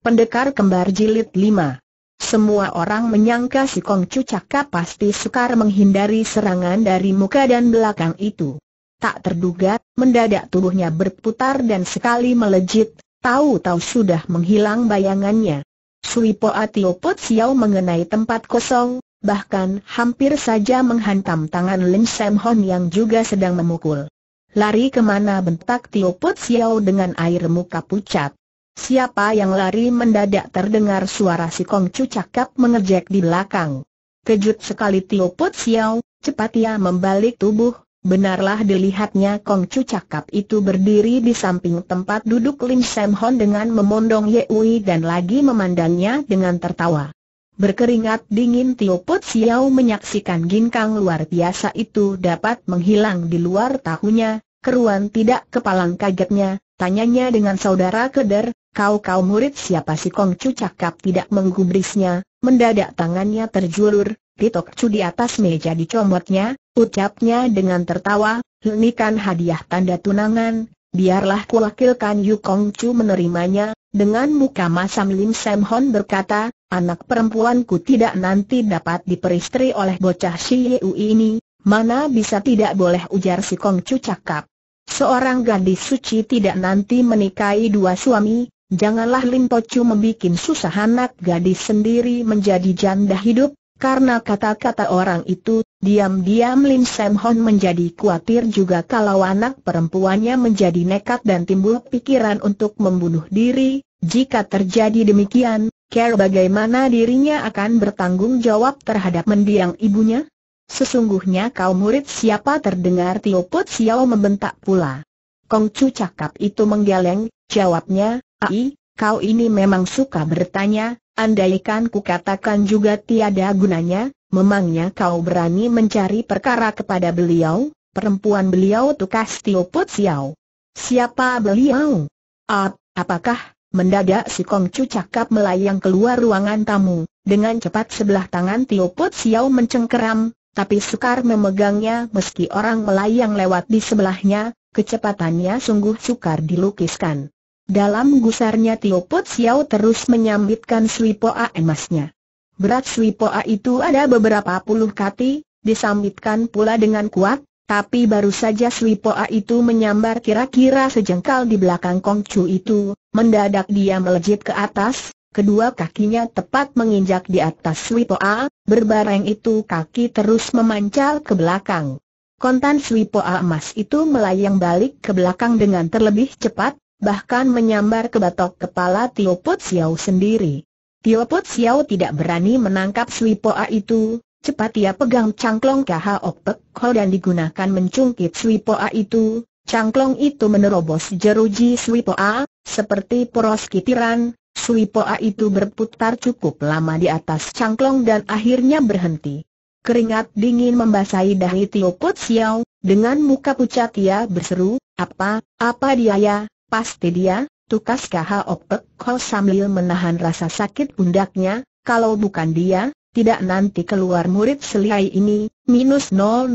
Pendekar Kembar Jilid 5 Semua orang menyangka si Kong Chu Cakap pasti sukar menghindari serangan dari muka dan belakang itu. Tak terduga, mendadak tubuhnya berputar dan sekali melejit, tahu-tahu sudah menghilang bayangannya. Sui Po Tio Pot mengenai tempat kosong, bahkan hampir saja menghantam tangan Lin Sam Hon yang juga sedang memukul. Lari kemana bentak Tio Pot Xiao dengan air muka pucat. Siapa yang lari mendadak terdengar suara si Kongcu cakap mengejek di belakang. Kejut sekali Tio Put Siau, cepat ia membalik tubuh, benarlah dilihatnya Kongcu cakap itu berdiri di samping tempat duduk Lim Sam Hon dengan memondong Yeui dan lagi memandangnya dengan tertawa. Berkeringat dingin Tio Put Siau menyaksikan ginkang luar biasa itu dapat menghilang di luar tahunya, Keruan tidak kepalang kagetnya, tanyanya dengan saudara keder, kau-kau murid siapa si Kong Chu cakap tidak menggubrisnya, mendadak tangannya terjulur, Chu di atas meja dicomotnya, ucapnya dengan tertawa, ini kan hadiah tanda tunangan, biarlah kuwakilkan Yu Kong Chu menerimanya, dengan muka masam Lim Sam Hon berkata, anak perempuanku tidak nanti dapat diperistri oleh bocah Si Yu ini, Mana bisa tidak boleh ujar si Kong Kongcu cakap seorang gadis suci tidak nanti menikahi dua suami, janganlah Lim Chu membuat susah anak gadis sendiri menjadi janda hidup, karena kata-kata orang itu, diam-diam Lim Sam menjadi khawatir juga kalau anak perempuannya menjadi nekat dan timbul pikiran untuk membunuh diri. Jika terjadi demikian, Care bagaimana dirinya akan bertanggung jawab terhadap mendiang ibunya? Sesungguhnya kau murid siapa terdengar Tio Put membentak pula. Kong Chu cakap itu menggeleng, jawabnya, Ai, kau ini memang suka bertanya, andaikan katakan juga tiada gunanya, memangnya kau berani mencari perkara kepada beliau, perempuan beliau tukas Tio Put Xiao. Siapa beliau? Ap, apakah? Mendadak si Kong Chu cakap melayang keluar ruangan tamu, dengan cepat sebelah tangan Tio Put mencengkeram, tapi sukar memegangnya meski orang melayang lewat di sebelahnya, kecepatannya sungguh sukar dilukiskan. Dalam gusarnya Tio Put Xiao terus menyambitkan Swipoa emasnya. Berat Swipoa itu ada beberapa puluh kati, disambitkan pula dengan kuat, tapi baru saja Swipoa itu menyambar kira-kira sejengkal di belakang Kong Kongcu itu, mendadak dia melejit ke atas, Kedua kakinya tepat menginjak di atas Swipo A, berbareng itu kaki terus memancal ke belakang. Kontan Swipo A emas itu melayang balik ke belakang dengan terlebih cepat, bahkan menyambar ke batok kepala Tio Put Xiao sendiri. Tio Put Xiao tidak berani menangkap Swipo A itu, cepat ia pegang cangklong KH Opek Kol dan digunakan mencungkit Swipo A itu. Cangklong itu menerobos jeruji Swipo A, seperti poros kitiran, Chui Poa itu berputar cukup lama di atas cangklong dan akhirnya berhenti. Keringat dingin membasahi dahi Tio Pot Siau, dengan muka pucat ia berseru, apa, apa dia ya, pasti dia, tukas KH Opek Kau sambil menahan rasa sakit pundaknya, kalau bukan dia, tidak nanti keluar murid seliai ini, minus 0000000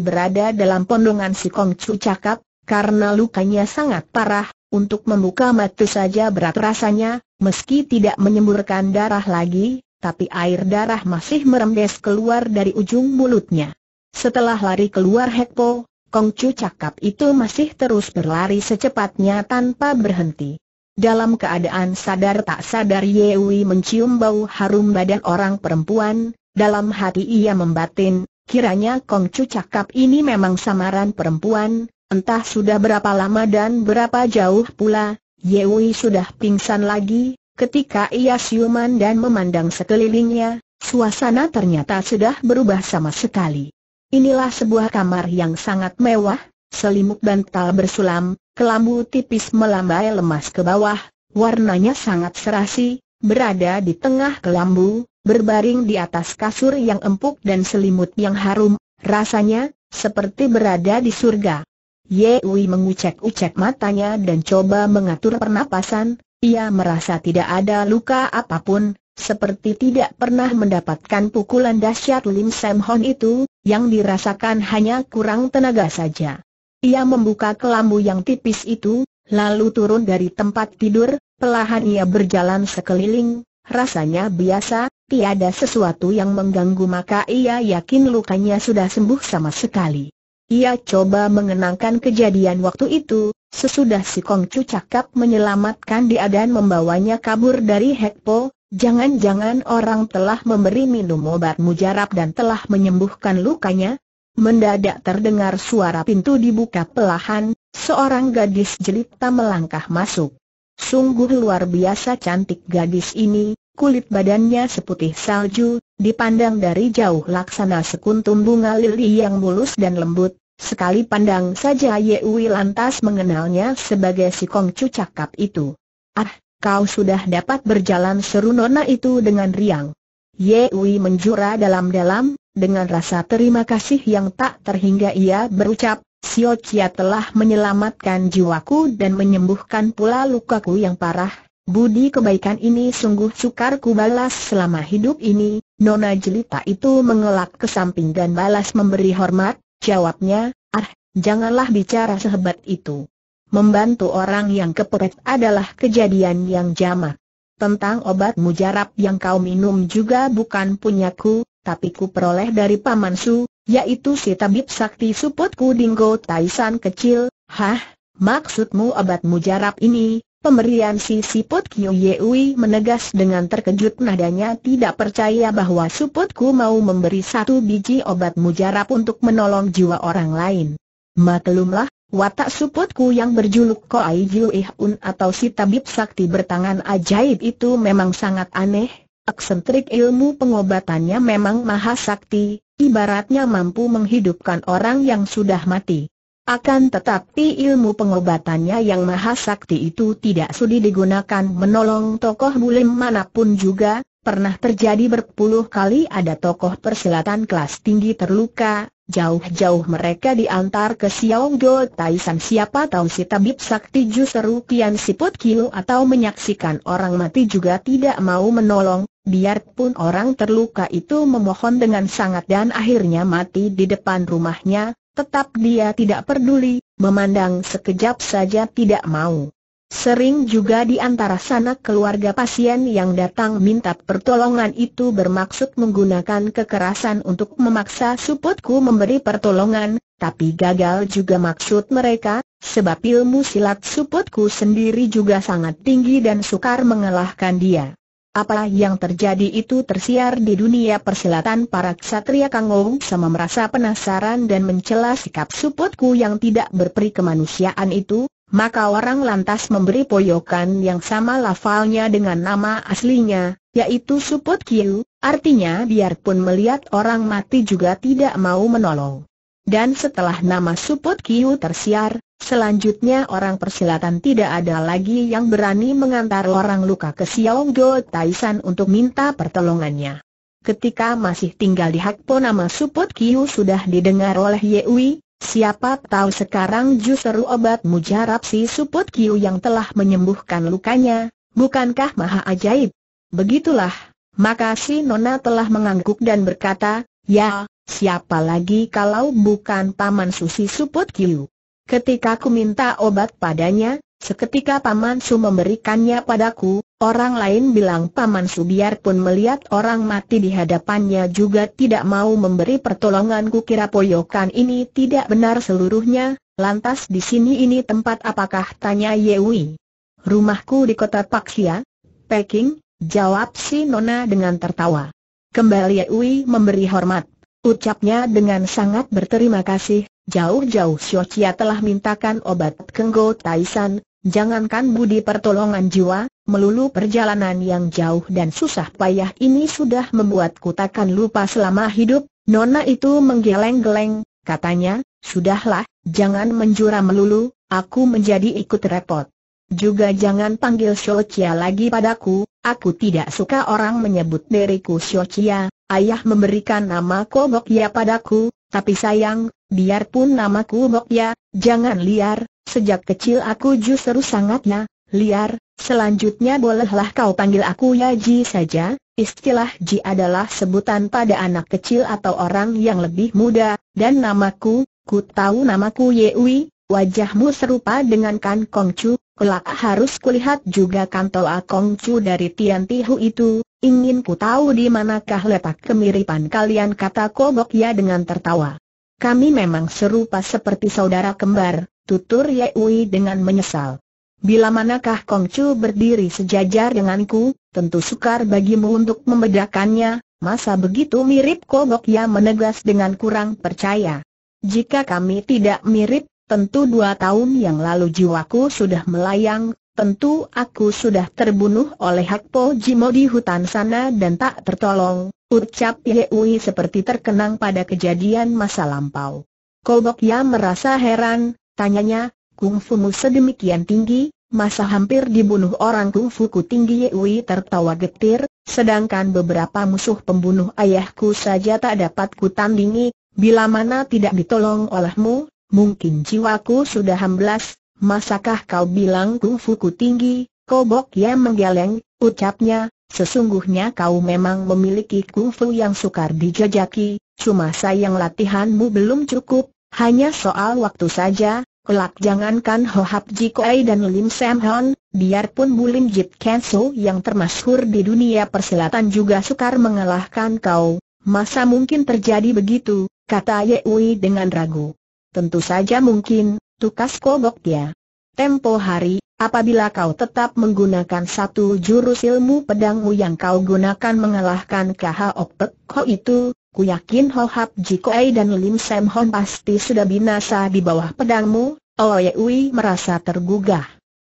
berada dalam pondongan si Kong Cu cakap, karena lukanya sangat parah, untuk membuka mata saja berat rasanya, meski tidak menyemburkan darah lagi, tapi air darah masih merembes keluar dari ujung mulutnya. Setelah lari keluar Hekpo, Chu cakap itu masih terus berlari secepatnya tanpa berhenti. Dalam keadaan sadar tak sadar Yewi mencium bau harum badan orang perempuan, dalam hati ia membatin, kiranya Kong Chu cakap ini memang samaran perempuan, Entah sudah berapa lama dan berapa jauh pula, Yewi sudah pingsan lagi, ketika ia siuman dan memandang sekelilingnya, suasana ternyata sudah berubah sama sekali. Inilah sebuah kamar yang sangat mewah, selimut bantal bersulam, kelambu tipis melambai lemas ke bawah, warnanya sangat serasi, berada di tengah kelambu, berbaring di atas kasur yang empuk dan selimut yang harum, rasanya, seperti berada di surga. Yui mengucek-ucek matanya dan coba mengatur pernapasan, ia merasa tidak ada luka apapun, seperti tidak pernah mendapatkan pukulan dahsyat Lim Sam Hon itu, yang dirasakan hanya kurang tenaga saja. Ia membuka kelambu yang tipis itu, lalu turun dari tempat tidur, pelahan ia berjalan sekeliling, rasanya biasa, tiada sesuatu yang mengganggu maka ia yakin lukanya sudah sembuh sama sekali. Ia coba mengenangkan kejadian waktu itu, sesudah si Kongcu cakap menyelamatkan dia dan membawanya kabur dari Hekpo, jangan-jangan orang telah memberi minum obat mujarab dan telah menyembuhkan lukanya. Mendadak terdengar suara pintu dibuka pelahan, seorang gadis jelita melangkah masuk. Sungguh luar biasa cantik gadis ini, kulit badannya seputih salju, dipandang dari jauh laksana sekuntum bunga lili yang mulus dan lembut, Sekali pandang saja Ye Yewi lantas mengenalnya sebagai si Kongcu cakap itu. Ah, kau sudah dapat berjalan seru nona itu dengan riang. Ye Yewi menjura dalam-dalam, dengan rasa terima kasih yang tak terhingga ia berucap, Sio Chia telah menyelamatkan jiwaku dan menyembuhkan pula lukaku yang parah. Budi kebaikan ini sungguh sukar ku balas selama hidup ini, Nona Jelita itu mengelak ke samping dan balas memberi hormat, Jawabnya, ah, janganlah bicara sehebat itu. Membantu orang yang kepepet adalah kejadian yang jamak. Tentang obat mujarab yang kau minum juga bukan punyaku, tapi ku peroleh dari Paman Su, yaitu si tabib sakti suputku Dinggo Taisan kecil, hah, maksudmu obat mujarab ini, Pemberian si Siput Kiu Yeui menegas dengan terkejut nadanya tidak percaya bahwa Suputku mau memberi satu biji obat mujarab untuk menolong jiwa orang lain. Maklumlah, watak Suputku yang berjuluk Koai Juihun atau si tabib sakti bertangan ajaib itu memang sangat aneh, eksentrik ilmu pengobatannya memang maha sakti, ibaratnya mampu menghidupkan orang yang sudah mati. Akan tetapi ilmu pengobatannya yang maha sakti itu tidak sudi digunakan menolong tokoh bulim manapun juga, pernah terjadi berpuluh kali ada tokoh persilatan kelas tinggi terluka, jauh-jauh mereka diantar ke Xiaonggo Taisan siapa tahu si tabib sakti justru kian siput kilo atau menyaksikan orang mati juga tidak mau menolong, biarpun orang terluka itu memohon dengan sangat dan akhirnya mati di depan rumahnya, tetap dia tidak peduli, memandang sekejap saja tidak mau. Sering juga di antara sanak keluarga pasien yang datang minta pertolongan itu bermaksud menggunakan kekerasan untuk memaksa suputku memberi pertolongan, tapi gagal juga maksud mereka, sebab ilmu silat suputku sendiri juga sangat tinggi dan sukar mengalahkan dia. Apa yang terjadi itu tersiar di dunia persilatan para ksatria Kangong sama merasa penasaran dan mencela sikap suputku yang tidak berperi kemanusiaan itu, maka orang lantas memberi poyokan yang sama lafalnya dengan nama aslinya, yaitu Suput Kiu, artinya biarpun melihat orang mati juga tidak mau menolong. Dan setelah nama Suput Kiu tersiar, Selanjutnya orang persilatan tidak ada lagi yang berani mengantar orang luka ke Xiaonggo Taisan untuk minta pertolongannya. Ketika masih tinggal di Hakpo nama Suput Kiu sudah didengar oleh Yewi, siapa tahu sekarang justru obat mujarab si Suput Kiu yang telah menyembuhkan lukanya, bukankah maha ajaib? Begitulah, maka si Nona telah mengangguk dan berkata, ya, siapa lagi kalau bukan Paman Susi Suput Kiu? Ketika ku minta obat padanya, seketika Paman Su memberikannya padaku, orang lain bilang Paman Su biarpun melihat orang mati di hadapannya juga tidak mau memberi pertolongan Ku kira poyokan ini tidak benar seluruhnya, lantas di sini ini tempat apakah tanya Yewi. Rumahku di kota Paksia, Peking, jawab si Nona dengan tertawa. Kembali Yewi memberi hormat, ucapnya dengan sangat berterima kasih, Jauh-jauh Chia telah mintakan obat Kenggo Taisan, jangankan budi pertolongan jiwa, melulu perjalanan yang jauh dan susah payah ini sudah membuatku takkan lupa selama hidup, Nona itu menggeleng-geleng, katanya, sudahlah, jangan menjura melulu, aku menjadi ikut repot. Juga jangan panggil Shochia lagi padaku, aku tidak suka orang menyebut diriku Shochia, ayah memberikan nama Kobok ya padaku, tapi sayang, biarpun namaku Mokya, jangan liar, sejak kecil aku justru sangatnya liar, selanjutnya bolehlah kau panggil aku ya Ji saja. Istilah Ji adalah sebutan pada anak kecil atau orang yang lebih muda, dan namaku, ku tahu namaku Yewi, wajahmu serupa dengan Kan Chu, kelak harus kulihat juga kanto Akong Chu dari Tian Tihu itu, Ingin ku tahu di manakah letak kemiripan kalian kata Kobok ya dengan tertawa. Kami memang serupa seperti saudara kembar, tutur Yehui dengan menyesal. Bila manakah Kongcu berdiri sejajar denganku, tentu sukar bagimu untuk membedakannya, masa begitu mirip Kobok ya menegas dengan kurang percaya. Jika kami tidak mirip, tentu dua tahun yang lalu jiwaku sudah melayang, tentu aku sudah terbunuh oleh Hakpo Po Jimo di hutan sana dan tak tertolong, ucap Yehui seperti terkenang pada kejadian masa lampau. Kobok Ya merasa heran, tanyanya, kungfumu sedemikian tinggi, masa hampir dibunuh orang kungfuku tinggi Yehui tertawa getir, sedangkan beberapa musuh pembunuh ayahku saja tak dapat kutandingi, bila mana tidak ditolong olehmu, mungkin jiwaku sudah hamblas, Masakah kau bilang ku tinggi, kobok yang menggeleng, ucapnya, sesungguhnya kau memang memiliki kungfu yang sukar dijajaki, cuma sayang latihanmu belum cukup, hanya soal waktu saja, kelak jangankan Ho Hap Ji Koei dan Lim Sam Hon, biarpun Bulim Jip Kenso yang termasyhur di dunia persilatan juga sukar mengalahkan kau, masa mungkin terjadi begitu, kata Ye Wei dengan ragu. Tentu saja mungkin, tukas kobok dia. Tempo hari, apabila kau tetap menggunakan satu jurus ilmu pedangmu yang kau gunakan mengalahkan KH Opek Ho itu, ku yakin Ho Hap Jikoei dan Lim Sam Hon pasti sudah binasa di bawah pedangmu, Ui merasa tergugah.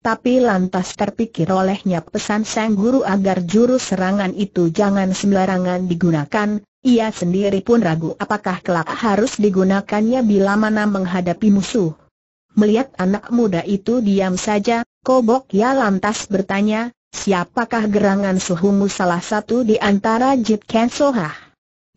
Tapi lantas terpikir olehnya pesan sang guru agar jurus serangan itu jangan sembarangan digunakan, ia sendiri pun ragu apakah kelak harus digunakannya bila mana menghadapi musuh. Melihat anak muda itu diam saja, Kobok Ya lantas bertanya, siapakah gerangan suhumu salah satu di antara Jit Ken Sohah?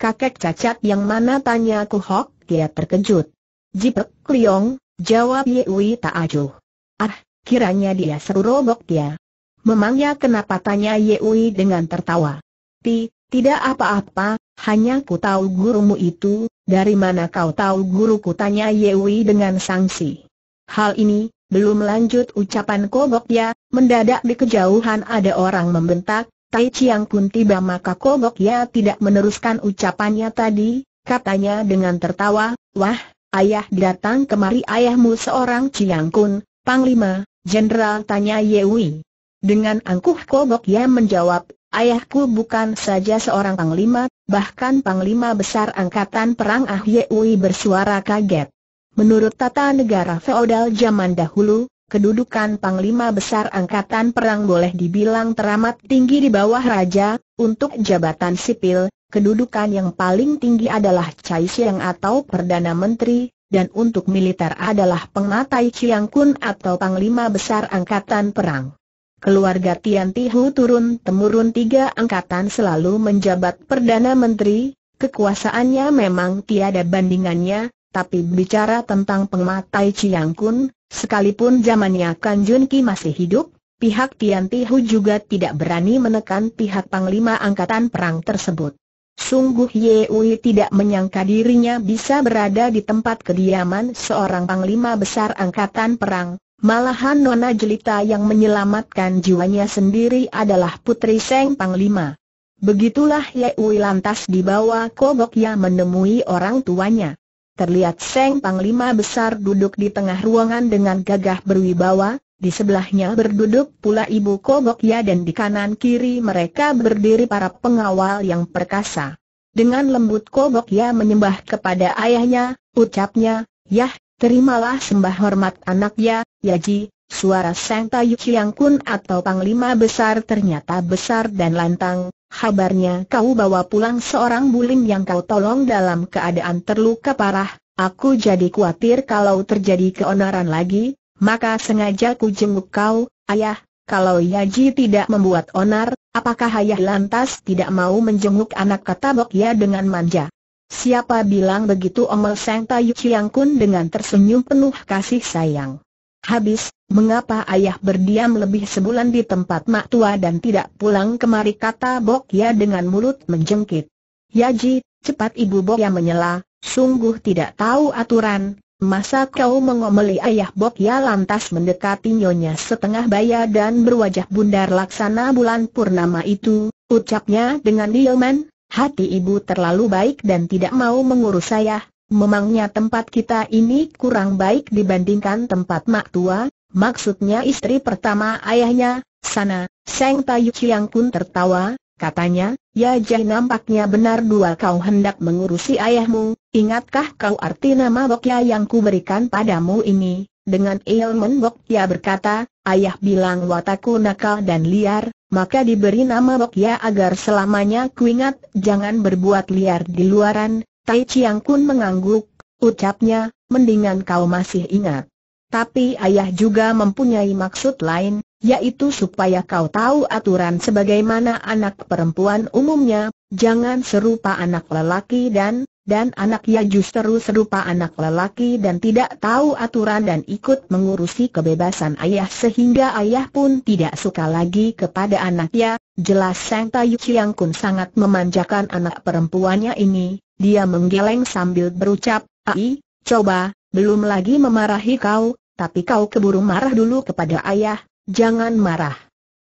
Kakek cacat yang mana tanya Hok, dia terkejut. Jipek Kliong, jawab Yewi tak acuh. Ah, kiranya dia seru robok dia. Memangnya kenapa tanya Yewi dengan tertawa? Ti, tidak apa-apa, hanya ku tahu gurumu itu, dari mana kau tahu guruku tanya Yewi dengan sangsi. Hal ini, belum lanjut ucapan kobok ya, mendadak di kejauhan ada orang membentak, Tai Chiang pun tiba maka ya tidak meneruskan ucapannya tadi, katanya dengan tertawa, wah, ayah datang kemari ayahmu seorang Chiang Kun, Panglima, Jenderal tanya Yewi. Dengan angkuh kobok ya menjawab, ayahku bukan saja seorang Panglima, bahkan Panglima Besar Angkatan Perang Ah Yewi bersuara kaget. Menurut tata negara feodal zaman dahulu, kedudukan Panglima Besar Angkatan Perang boleh dibilang teramat tinggi di bawah Raja, untuk jabatan sipil, kedudukan yang paling tinggi adalah Cai siang atau Perdana Menteri, dan untuk militer adalah Pengatai Chiang Kun atau Panglima Besar Angkatan Perang. Keluarga Tian Tihu turun-temurun tiga angkatan selalu menjabat Perdana Menteri, kekuasaannya memang tiada bandingannya, tapi bicara tentang pematai Chiang Kun, sekalipun zamannya Kan Jun Ki masih hidup, pihak Tian Tihu juga tidak berani menekan pihak Panglima Angkatan Perang tersebut. Sungguh Ye Wei tidak menyangka dirinya bisa berada di tempat kediaman seorang Panglima Besar Angkatan Perang, malahan Nona Jelita yang menyelamatkan jiwanya sendiri adalah Putri Seng Panglima. Begitulah Ye Wei lantas dibawa Kobok yang menemui orang tuanya. Terlihat Seng Panglima Besar duduk di tengah ruangan dengan gagah berwibawa, di sebelahnya berduduk pula Ibu Kobokya dan di kanan kiri mereka berdiri para pengawal yang perkasa. Dengan lembut Ya menyembah kepada ayahnya, ucapnya, Yah, terimalah sembah hormat anak ya, Yaji. Suara Seng Tayu Chiang Kun atau Panglima Besar ternyata besar dan lantang, Kabarnya kau bawa pulang seorang bulim yang kau tolong dalam keadaan terluka parah, aku jadi khawatir kalau terjadi keonaran lagi, maka sengaja ku jenguk kau, ayah, kalau Yaji tidak membuat onar, apakah ayah lantas tidak mau menjenguk anak kata ya dengan manja? Siapa bilang begitu Omel Seng Tayu Chiang Kun dengan tersenyum penuh kasih sayang. Habis, mengapa ayah berdiam lebih sebulan di tempat mak tua dan tidak pulang kemari kata Bok Ya dengan mulut menjengkit. Ya Ji, cepat ibu Bok Ya menyela, sungguh tidak tahu aturan, Masa kau mengomeli ayah Bok Ya lantas mendekati nyonya setengah baya dan berwajah bundar laksana bulan purnama itu, ucapnya dengan dioman, hati ibu terlalu baik dan tidak mau mengurus saya, Memangnya tempat kita ini kurang baik dibandingkan tempat mak tua, maksudnya istri pertama ayahnya, sana, Seng Tayu Chiang pun tertawa, katanya, ya jai nampaknya benar dua kau hendak mengurusi ayahmu, ingatkah kau arti nama Bokya yang kuberikan padamu ini? Dengan ilmen Bokya berkata, ayah bilang wataku nakal dan liar, maka diberi nama Bokya agar selamanya kuingat jangan berbuat liar di luaran, Tai Chiang Kun mengangguk, ucapnya, mendingan kau masih ingat. Tapi ayah juga mempunyai maksud lain, yaitu supaya kau tahu aturan sebagaimana anak perempuan umumnya, jangan serupa anak lelaki dan, dan anak anaknya justru serupa anak lelaki dan tidak tahu aturan dan ikut mengurusi kebebasan ayah sehingga ayah pun tidak suka lagi kepada anaknya, jelas Sang Tayu Chiang Kun sangat memanjakan anak perempuannya ini, dia menggeleng sambil berucap, Ai, coba, belum lagi memarahi kau, tapi kau keburu marah dulu kepada ayah, jangan marah.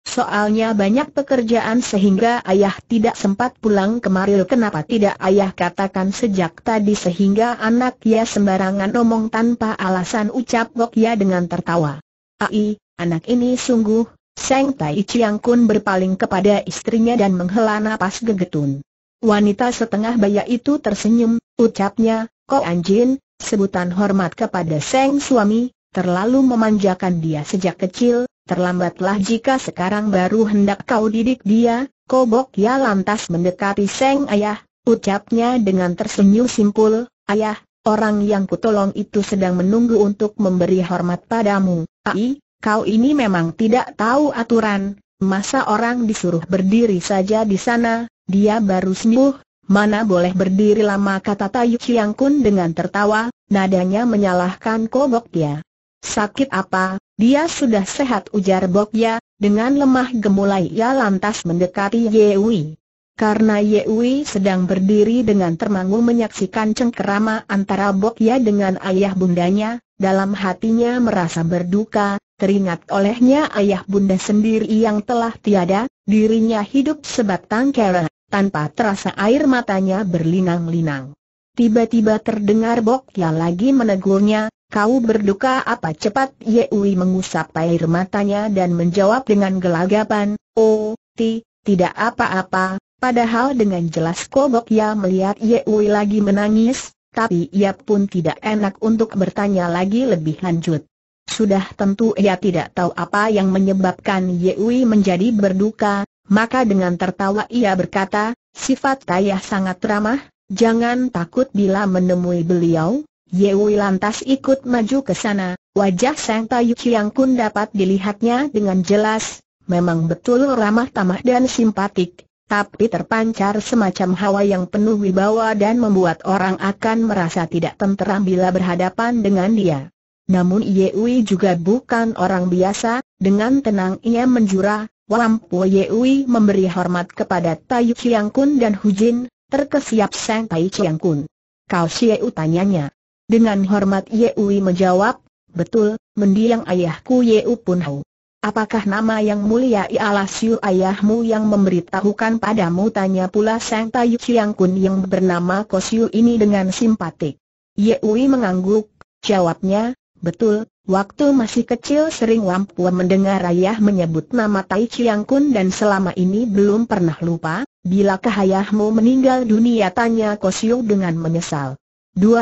Soalnya banyak pekerjaan sehingga ayah tidak sempat pulang kemari Kenapa tidak ayah katakan sejak tadi sehingga anak ya sembarangan omong tanpa alasan ucap Gok ya dengan tertawa. Ai, anak ini sungguh, Seng Tai Chiang Kun berpaling kepada istrinya dan menghela napas gegetun. Wanita setengah baya itu tersenyum, ucapnya, kok anjin, sebutan hormat kepada sang suami, terlalu memanjakan dia sejak kecil, terlambatlah jika sekarang baru hendak kau didik dia, kobok ya lantas mendekati sang ayah, ucapnya dengan tersenyum simpul, ayah, orang yang kutolong itu sedang menunggu untuk memberi hormat padamu, ai, kau ini memang tidak tahu aturan, masa orang disuruh berdiri saja di sana, dia baru sembuh, mana boleh berdiri lama kata Tayu Chiang Kun dengan tertawa, nadanya menyalahkan Kobok Ya. Sakit apa, dia sudah sehat ujar Bok Ya, dengan lemah gemulai ia lantas mendekati Yewi. Karena Yewi sedang berdiri dengan termangu menyaksikan cengkerama antara Ya dengan ayah bundanya, dalam hatinya merasa berduka, teringat olehnya ayah bunda sendiri yang telah tiada, dirinya hidup sebatang kara, tanpa terasa air matanya berlinang-linang. Tiba-tiba terdengar Bok Ya lagi menegurnya, kau berduka apa cepat Ye Ui mengusap air matanya dan menjawab dengan gelagapan, oh, ti, tidak apa-apa, padahal dengan jelas Ya melihat Ye Ui lagi menangis, tapi ia pun tidak enak untuk bertanya lagi lebih lanjut. Sudah tentu ia tidak tahu apa yang menyebabkan Yewi menjadi berduka, maka dengan tertawa ia berkata, sifat kaya sangat ramah, jangan takut bila menemui beliau. Yewi lantas ikut maju ke sana, wajah Sang Tayu Chiang Kun dapat dilihatnya dengan jelas, memang betul ramah tamah dan simpatik, tapi terpancar semacam hawa yang penuh wibawa dan membuat orang akan merasa tidak tenteram bila berhadapan dengan dia. Namun Yewi juga bukan orang biasa, dengan tenang ia menjura, Wampu Yewi memberi hormat kepada Tai Chiang Kun dan Hu Jin, terkesiap sang Tai Chiang Kun. Kau Sieu tanyanya. Dengan hormat Yewi menjawab, betul, mendiang ayahku Yeu Pun Hau. Apakah nama yang mulia ialah Siu ayahmu yang memberitahukan padamu? Tanya pula sang Tai Chiang Kun yang bernama Kosiu ini dengan simpatik. Yewi mengangguk, jawabnya, Betul, waktu masih kecil sering Wampu mendengar ayah menyebut nama Tai Chiang Kun dan selama ini belum pernah lupa, Bila ayahmu meninggal dunia tanya Kosio dengan menyesal. 12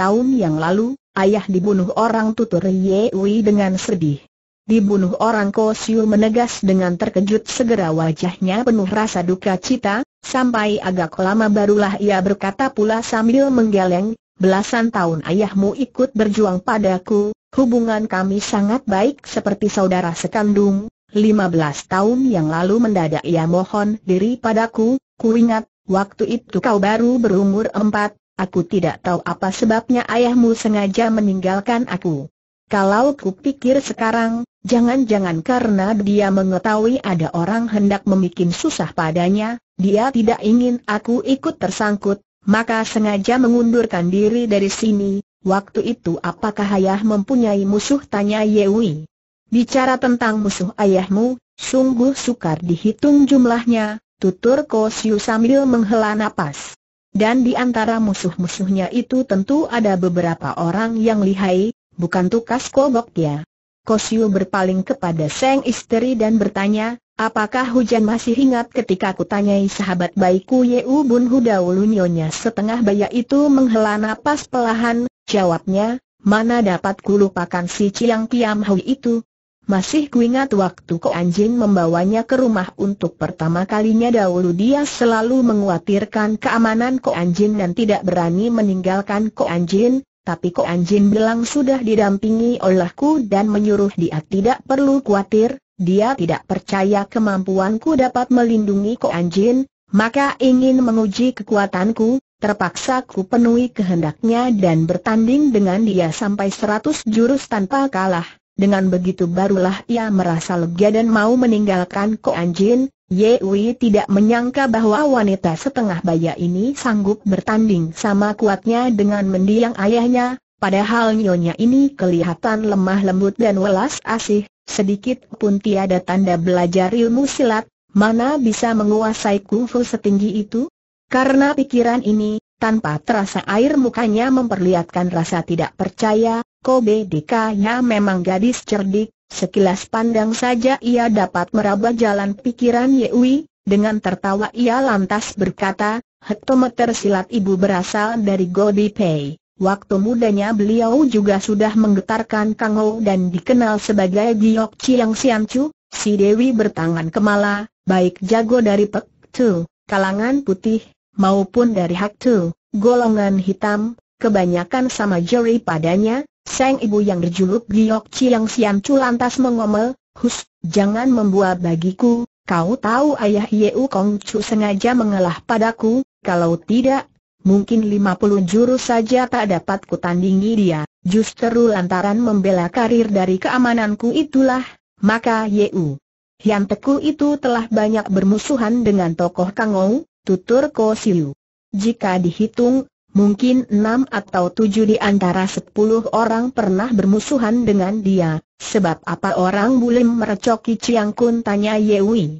tahun yang lalu, ayah dibunuh orang tutur Ye Wei dengan sedih. Dibunuh orang Kosio menegas dengan terkejut segera wajahnya penuh rasa duka cita, sampai agak lama barulah ia berkata pula sambil menggeleng, belasan tahun ayahmu ikut berjuang padaku, hubungan kami sangat baik seperti saudara sekandung, 15 tahun yang lalu mendadak ia mohon diri padaku, ku ingat, waktu itu kau baru berumur empat, aku tidak tahu apa sebabnya ayahmu sengaja meninggalkan aku. Kalau ku pikir sekarang, jangan-jangan karena dia mengetahui ada orang hendak memikin susah padanya, dia tidak ingin aku ikut tersangkut, maka sengaja mengundurkan diri dari sini, waktu itu apakah ayah mempunyai musuh tanya Yewi. Bicara tentang musuh ayahmu, sungguh sukar dihitung jumlahnya, tutur Kosiu sambil menghela napas. Dan di antara musuh-musuhnya itu tentu ada beberapa orang yang lihai, bukan tukas kobok ya. Kosiu berpaling kepada sang istri dan bertanya, Apakah hujan masih ingat ketika kutanyai sahabat baikku Yeu Bun Hu dahulu nyonya setengah baya itu menghela napas pelahan, jawabnya, mana dapat kulupakan si Ciang Kiam Hui itu? Masih ku ingat waktu Ko anjing membawanya ke rumah untuk pertama kalinya dahulu dia selalu menguatirkan keamanan Ko anjing dan tidak berani meninggalkan Ko anjing, tapi Ko anjing bilang sudah didampingi olehku dan menyuruh dia tidak perlu khawatir, dia tidak percaya kemampuanku dapat melindungi Ko Anjin, maka ingin menguji kekuatanku, terpaksa ku penuhi kehendaknya dan bertanding dengan dia sampai seratus jurus tanpa kalah. Dengan begitu barulah ia merasa lega dan mau meninggalkan Ko Anjin. Ye Wei tidak menyangka bahwa wanita setengah baya ini sanggup bertanding sama kuatnya dengan mendiang ayahnya, padahal nyonya ini kelihatan lemah lembut dan welas asih, sedikit pun tiada tanda belajar ilmu silat, mana bisa menguasai kungfu setinggi itu? Karena pikiran ini, tanpa terasa air mukanya memperlihatkan rasa tidak percaya, Kobe Dikanya memang gadis cerdik, sekilas pandang saja ia dapat meraba jalan pikiran Yewi, dengan tertawa ia lantas berkata, hektometer silat ibu berasal dari Godi Pei. Waktu mudanya beliau juga sudah menggetarkan Kang Ho dan dikenal sebagai Giok Chiang Sian Chu, si Dewi bertangan kemala, baik jago dari Pek Tu, kalangan putih, maupun dari Hak Tu, golongan hitam, kebanyakan sama juri padanya, sang ibu yang berjuluk Giok Chiang Sian Chu lantas mengomel, Hus, jangan membuat bagiku, kau tahu ayah Yeu Kong Chu sengaja mengalah padaku, kalau tidak, mungkin 50 jurus saja tak dapat kutandingi dia, justru lantaran membela karir dari keamananku itulah, maka Yu. yang Teku itu telah banyak bermusuhan dengan tokoh Kangou, tutur Ko Siu. Jika dihitung, Mungkin enam atau tujuh di antara sepuluh orang pernah bermusuhan dengan dia, sebab apa orang bulim merecoki Chiang Kun tanya Yewi.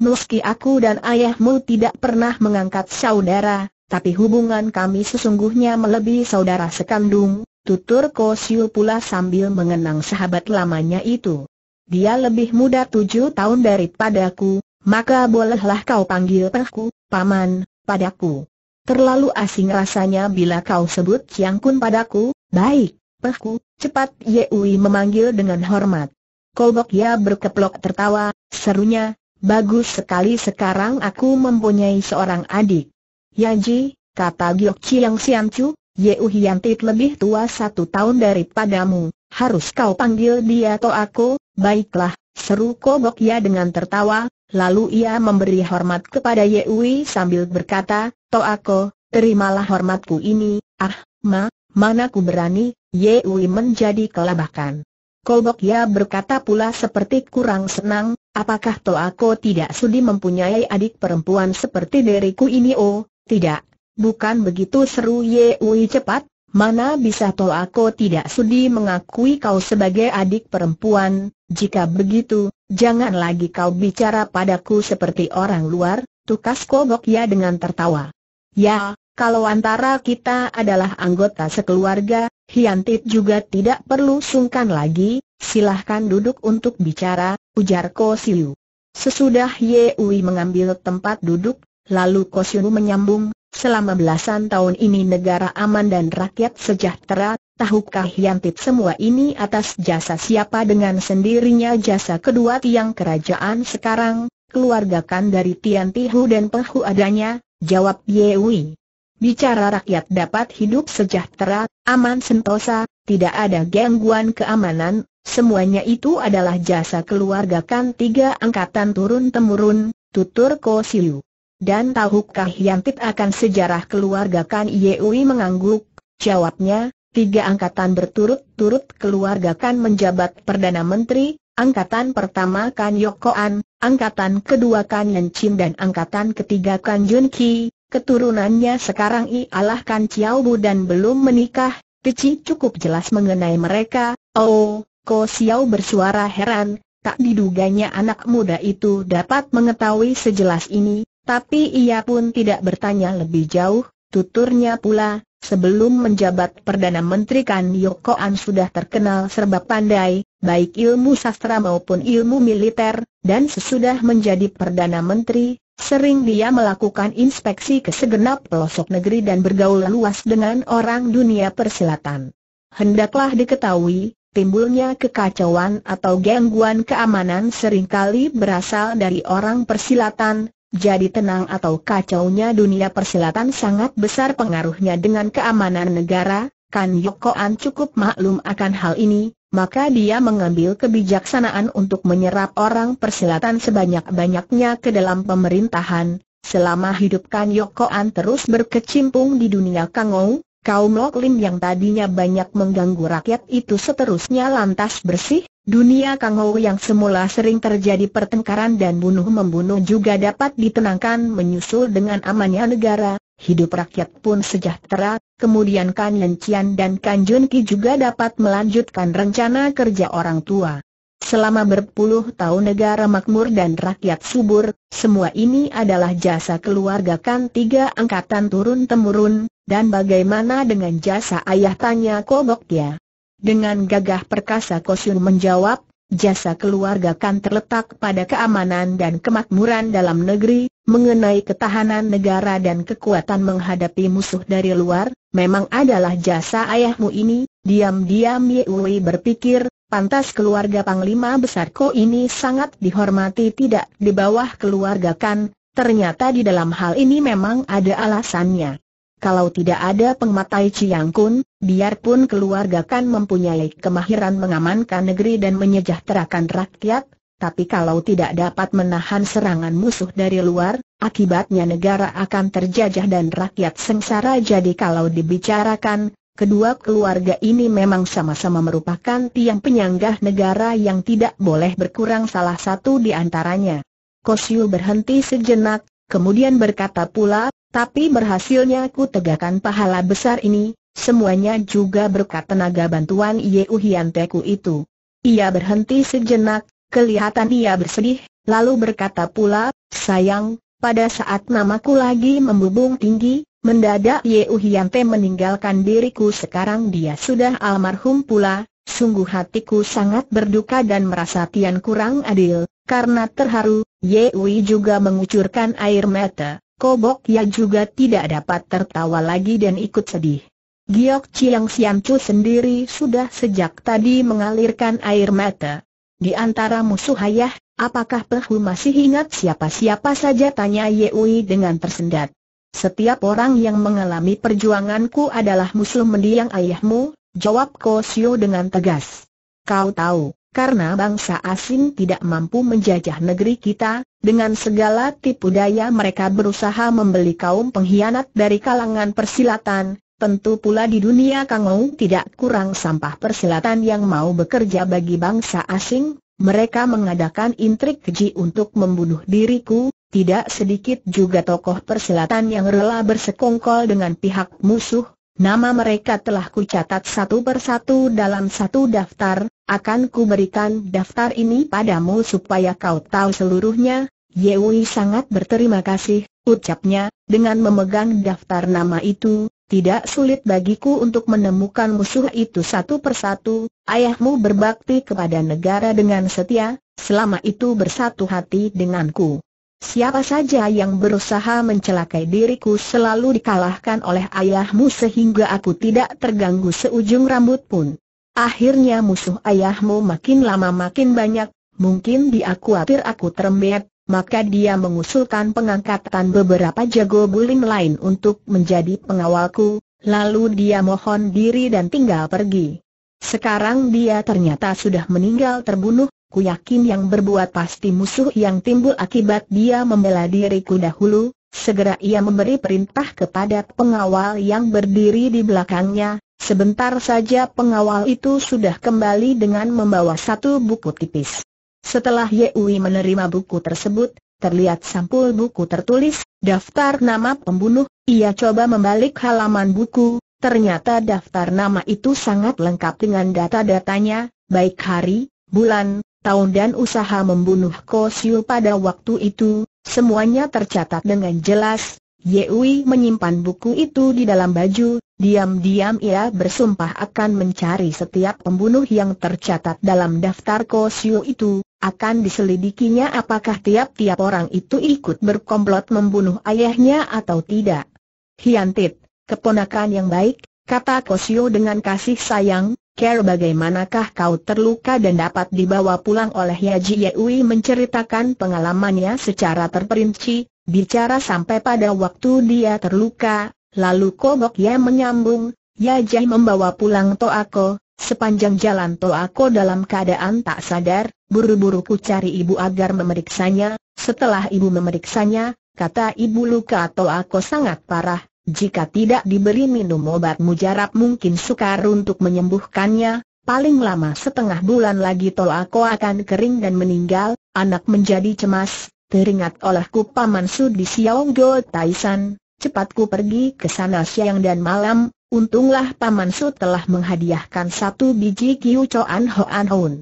Meski aku dan ayahmu tidak pernah mengangkat saudara, tapi hubungan kami sesungguhnya melebihi saudara sekandung, tutur Ko pula sambil mengenang sahabat lamanya itu. Dia lebih muda tujuh tahun daripadaku, maka bolehlah kau panggil aku, paman, padaku. Terlalu asing rasanya bila kau sebut Chiang Kun padaku, baik, pehku, cepat Yeui memanggil dengan hormat. Kolbok ya berkeplok tertawa, serunya, bagus sekali sekarang aku mempunyai seorang adik. Yaji, kata Giok Chiang siancu, Chu, Yeu Hiantit lebih tua satu tahun daripadamu, harus kau panggil dia atau aku, baiklah, seru kobok Ya dengan tertawa, lalu ia memberi hormat kepada Yeui sambil berkata, aku, terimalah hormatku ini, ah, ma, mana ku berani, Yeui menjadi kelabakan. Kobok Ya berkata pula seperti kurang senang, apakah aku tidak sudi mempunyai adik perempuan seperti diriku ini oh, tidak, bukan begitu seru Ye Ui cepat, mana bisa toh aku tidak sudi mengakui kau sebagai adik perempuan, jika begitu, jangan lagi kau bicara padaku seperti orang luar, tukas kobok ya dengan tertawa. Ya, kalau antara kita adalah anggota sekeluarga, Hiantit juga tidak perlu sungkan lagi, silahkan duduk untuk bicara, ujar Ko Siu. Sesudah Ye Ui mengambil tempat duduk, Lalu Kosyunu menyambung, selama belasan tahun ini negara aman dan rakyat sejahtera, tahukah Hiantip semua ini atas jasa siapa dengan sendirinya jasa kedua tiang kerajaan sekarang, keluargakan dari Tian Tihu dan Pehu adanya, jawab Yewi. Bicara rakyat dapat hidup sejahtera, aman sentosa, tidak ada gangguan keamanan, semuanya itu adalah jasa keluargakan tiga angkatan turun-temurun, tutur Kosiu. Dan tahukah yang Hyun-tit akan sejarah keluarga Kan Yewi mengangguk? Jawabnya, tiga angkatan berturut-turut keluarga Kan menjabat Perdana Menteri, angkatan pertama Kan Yokoan, angkatan kedua Kan Yenchin dan angkatan ketiga Kan Jun Ki. Keturunannya sekarang ialah Kan Chiao Bu dan belum menikah, Tici cukup jelas mengenai mereka, oh, Ko Xiao bersuara heran, tak diduganya anak muda itu dapat mengetahui sejelas ini, tapi ia pun tidak bertanya lebih jauh, tuturnya pula, sebelum menjabat Perdana Menteri Kan Yoko An sudah terkenal serba pandai, baik ilmu sastra maupun ilmu militer, dan sesudah menjadi Perdana Menteri, sering dia melakukan inspeksi ke segenap pelosok negeri dan bergaul luas dengan orang dunia persilatan. Hendaklah diketahui, timbulnya kekacauan atau gangguan keamanan seringkali berasal dari orang persilatan, jadi tenang atau kacaunya dunia persilatan sangat besar pengaruhnya dengan keamanan negara, Kan Yokoan cukup maklum akan hal ini, maka dia mengambil kebijaksanaan untuk menyerap orang persilatan sebanyak-banyaknya ke dalam pemerintahan. Selama hidup Kan Yokoan terus berkecimpung di dunia Kangou, kaum Loklim yang tadinya banyak mengganggu rakyat itu seterusnya lantas bersih, Dunia Kangou yang semula sering terjadi pertengkaran dan bunuh-membunuh juga dapat ditenangkan menyusul dengan amannya negara, hidup rakyat pun sejahtera, kemudian Kan Lencian dan Kan Jun Ki juga dapat melanjutkan rencana kerja orang tua. Selama berpuluh tahun negara makmur dan rakyat subur, semua ini adalah jasa keluarga Kan tiga angkatan turun-temurun, dan bagaimana dengan jasa ayah tanya Kobok ya? Dengan gagah perkasa Kosyun menjawab, jasa keluarga kan terletak pada keamanan dan kemakmuran dalam negeri, mengenai ketahanan negara dan kekuatan menghadapi musuh dari luar, memang adalah jasa ayahmu ini, diam-diam Yewi berpikir, pantas keluarga Panglima Besar Ko ini sangat dihormati tidak di bawah keluarga kan, ternyata di dalam hal ini memang ada alasannya. Kalau tidak ada pengmatai Chiang Kun, biarpun keluarga kan mempunyai kemahiran mengamankan negeri dan menyejahterakan rakyat, tapi kalau tidak dapat menahan serangan musuh dari luar, akibatnya negara akan terjajah dan rakyat sengsara jadi kalau dibicarakan, Kedua keluarga ini memang sama-sama merupakan tiang penyanggah negara yang tidak boleh berkurang salah satu di antaranya. Kosyu berhenti sejenak, kemudian berkata pula, tapi berhasilnya ku tegakkan pahala besar ini, semuanya juga berkat tenaga bantuan Yeu Hian Teku itu. Ia berhenti sejenak, kelihatan ia bersedih, lalu berkata pula, sayang, pada saat namaku lagi membubung tinggi, mendadak Yeu Hian Te meninggalkan diriku sekarang dia sudah almarhum pula, sungguh hatiku sangat berduka dan merasa tian kurang adil, karena terharu, Yeu juga mengucurkan air mata. Kobok yang juga tidak dapat tertawa lagi dan ikut sedih. Giok Chiang Sian sendiri sudah sejak tadi mengalirkan air mata. Di antara musuh ayah, apakah Pehu masih ingat siapa-siapa saja tanya Yeui dengan tersendat. Setiap orang yang mengalami perjuanganku adalah musuh mendiang ayahmu, jawab Kosio dengan tegas. Kau tahu, karena bangsa asing tidak mampu menjajah negeri kita, dengan segala tipu daya mereka berusaha membeli kaum pengkhianat dari kalangan persilatan, tentu pula di dunia Kangou tidak kurang sampah persilatan yang mau bekerja bagi bangsa asing, mereka mengadakan intrik keji untuk membunuh diriku, tidak sedikit juga tokoh persilatan yang rela bersekongkol dengan pihak musuh, Nama mereka telah kucatat satu persatu dalam satu daftar, akan kuberikan daftar ini padamu supaya kau tahu seluruhnya. Yewi sangat berterima kasih, ucapnya, dengan memegang daftar nama itu, tidak sulit bagiku untuk menemukan musuh itu satu persatu, ayahmu berbakti kepada negara dengan setia, selama itu bersatu hati denganku. Siapa saja yang berusaha mencelakai diriku selalu dikalahkan oleh ayahmu sehingga aku tidak terganggu seujung rambut pun. Akhirnya musuh ayahmu makin lama makin banyak, mungkin dia khawatir aku terembet, maka dia mengusulkan pengangkatan beberapa jago buling lain untuk menjadi pengawalku, lalu dia mohon diri dan tinggal pergi. Sekarang dia ternyata sudah meninggal terbunuh, ku yakin yang berbuat pasti musuh yang timbul akibat dia membela diriku dahulu, segera ia memberi perintah kepada pengawal yang berdiri di belakangnya, sebentar saja pengawal itu sudah kembali dengan membawa satu buku tipis. Setelah Yui menerima buku tersebut, terlihat sampul buku tertulis, daftar nama pembunuh, ia coba membalik halaman buku, ternyata daftar nama itu sangat lengkap dengan data-datanya, baik hari, bulan, tahun dan usaha membunuh Ko Siu pada waktu itu, semuanya tercatat dengan jelas. Yeui menyimpan buku itu di dalam baju, diam-diam ia bersumpah akan mencari setiap pembunuh yang tercatat dalam daftar Ko Siu itu, akan diselidikinya apakah tiap-tiap orang itu ikut berkomplot membunuh ayahnya atau tidak. Hiantit, keponakan yang baik, kata Kosio dengan kasih sayang, Ker bagaimanakah kau terluka dan dapat dibawa pulang oleh Yaji Yehui menceritakan pengalamannya secara terperinci, bicara sampai pada waktu dia terluka, lalu Kobok Ye menyambung, Yaji membawa pulang Toako, sepanjang jalan Toako dalam keadaan tak sadar, buru-buru ku cari ibu agar memeriksanya, setelah ibu memeriksanya, kata ibu luka Toako sangat parah, jika tidak diberi minum obat mujarab mungkin sukar untuk menyembuhkannya, paling lama setengah bulan lagi Tolako akan kering dan meninggal, anak menjadi cemas, teringat olehku Paman Su di Xiaonggo Taisan, cepatku pergi ke sana siang dan malam, untunglah Paman Su telah menghadiahkan satu biji Kiu coan Hoan Hoon.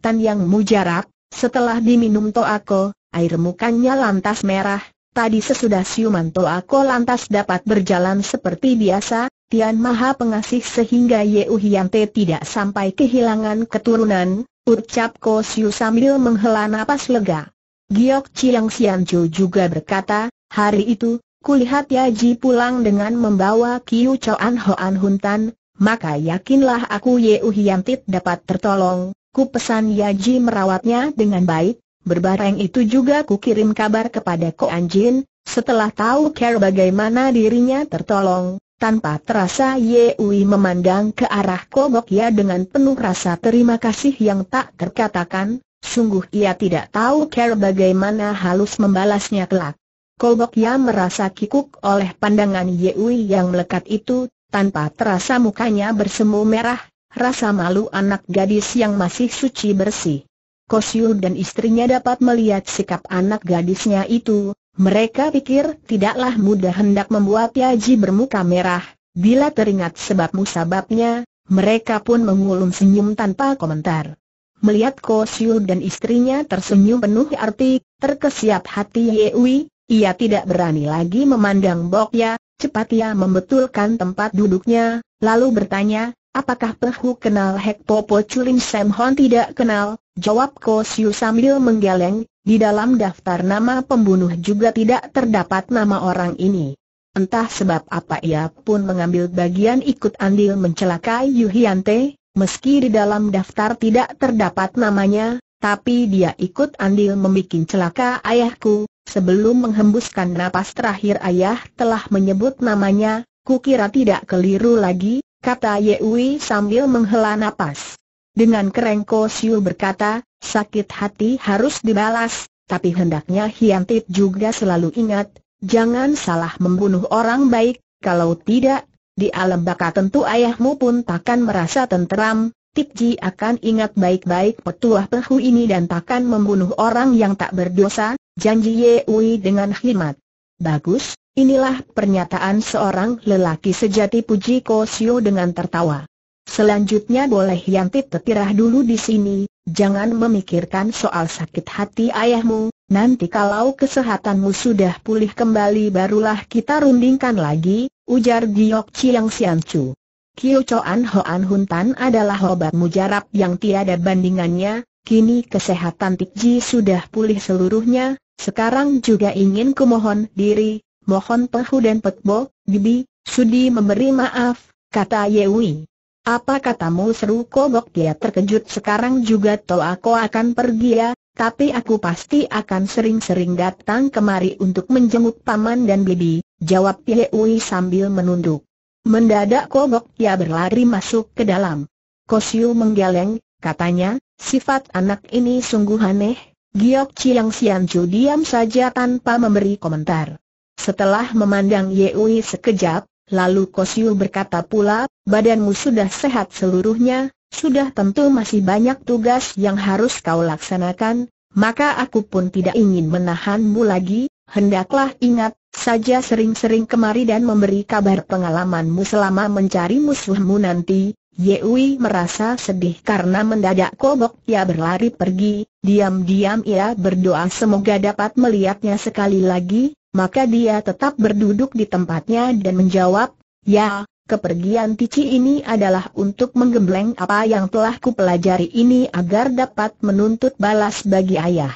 Tan yang mujarab, setelah diminum aku, air mukanya lantas merah, Tadi sesudah Siumanto aku lantas dapat berjalan seperti biasa, Tian Maha Pengasih sehingga Yeu Hyante tidak sampai kehilangan keturunan, ucap Ko Siu sambil menghela napas lega. Giok Chiang Sianju juga berkata, hari itu, kulihat Ji pulang dengan membawa Kiu Choan Hoan Huntan, maka yakinlah aku Yeu Hyante dapat tertolong, ku pesan Ji merawatnya dengan baik, Berbareng itu juga ku kirim kabar kepada Ko Anjin, setelah tahu care bagaimana dirinya tertolong, tanpa terasa Ye Ui memandang ke arah Kogok Ya dengan penuh rasa terima kasih yang tak terkatakan, sungguh ia tidak tahu care bagaimana halus membalasnya kelak. Kogok Ya merasa kikuk oleh pandangan Ye Ui yang melekat itu, tanpa terasa mukanya bersemu merah, rasa malu anak gadis yang masih suci bersih. Kosiu dan istrinya dapat melihat sikap anak gadisnya itu, mereka pikir tidaklah mudah hendak membuat Yaji bermuka merah, bila teringat sebab musababnya, mereka pun mengulung senyum tanpa komentar. Melihat Kosyu dan istrinya tersenyum penuh arti, terkesiap hati Yewi, ia tidak berani lagi memandang Bokya, cepat ia membetulkan tempat duduknya, lalu bertanya, Apakah Pehu kenal Hek Popo Chulin Sam Hon tidak kenal? Jawab Ko Siu sambil menggeleng, di dalam daftar nama pembunuh juga tidak terdapat nama orang ini. Entah sebab apa ia pun mengambil bagian ikut andil mencelakai Yu Hyante, meski di dalam daftar tidak terdapat namanya, tapi dia ikut andil membuat celaka ayahku. Sebelum menghembuskan napas terakhir ayah telah menyebut namanya, kukira tidak keliru lagi, kata Ye Wei sambil menghela nafas. Dengan kerengko Siu berkata, sakit hati harus dibalas, tapi hendaknya Hiantit juga selalu ingat, jangan salah membunuh orang baik, kalau tidak, di alam baka tentu ayahmu pun takkan merasa tenteram, Ji akan ingat baik-baik petuah pehu ini dan takkan membunuh orang yang tak berdosa, janji Ye Wei dengan khidmat. Bagus, Inilah pernyataan seorang lelaki sejati puji Kosio dengan tertawa. Selanjutnya boleh Yanti tetirah dulu di sini, jangan memikirkan soal sakit hati ayahmu, nanti kalau kesehatanmu sudah pulih kembali barulah kita rundingkan lagi, ujar Giok Chiang Siancu. Kiyo Choan Hoan Tan adalah obat mujarab yang tiada bandingannya, kini kesehatan Tik Ji sudah pulih seluruhnya, sekarang juga ingin kumohon diri, mohon Penghu dan Petbo, Bibi, Sudi memberi maaf, kata Yewi. Apa katamu seru kobok dia terkejut sekarang juga toh aku akan pergi ya, tapi aku pasti akan sering-sering datang kemari untuk menjenguk paman dan bibi, jawab Yewi sambil menunduk. Mendadak kobok dia berlari masuk ke dalam. Kosiu menggeleng, katanya, sifat anak ini sungguh aneh, Giyok Chiang Sianju diam saja tanpa memberi komentar. Setelah memandang Yui sekejap, lalu Kosyu berkata pula, badanmu sudah sehat seluruhnya, sudah tentu masih banyak tugas yang harus kau laksanakan, maka aku pun tidak ingin menahanmu lagi, hendaklah ingat, saja sering-sering kemari dan memberi kabar pengalamanmu selama mencari musuhmu nanti. Yewi merasa sedih karena mendadak kobok ia berlari pergi, diam-diam ia berdoa semoga dapat melihatnya sekali lagi, maka dia tetap berduduk di tempatnya dan menjawab, Ya, kepergian Tici ini adalah untuk menggembleng apa yang telah kupelajari ini agar dapat menuntut balas bagi ayah.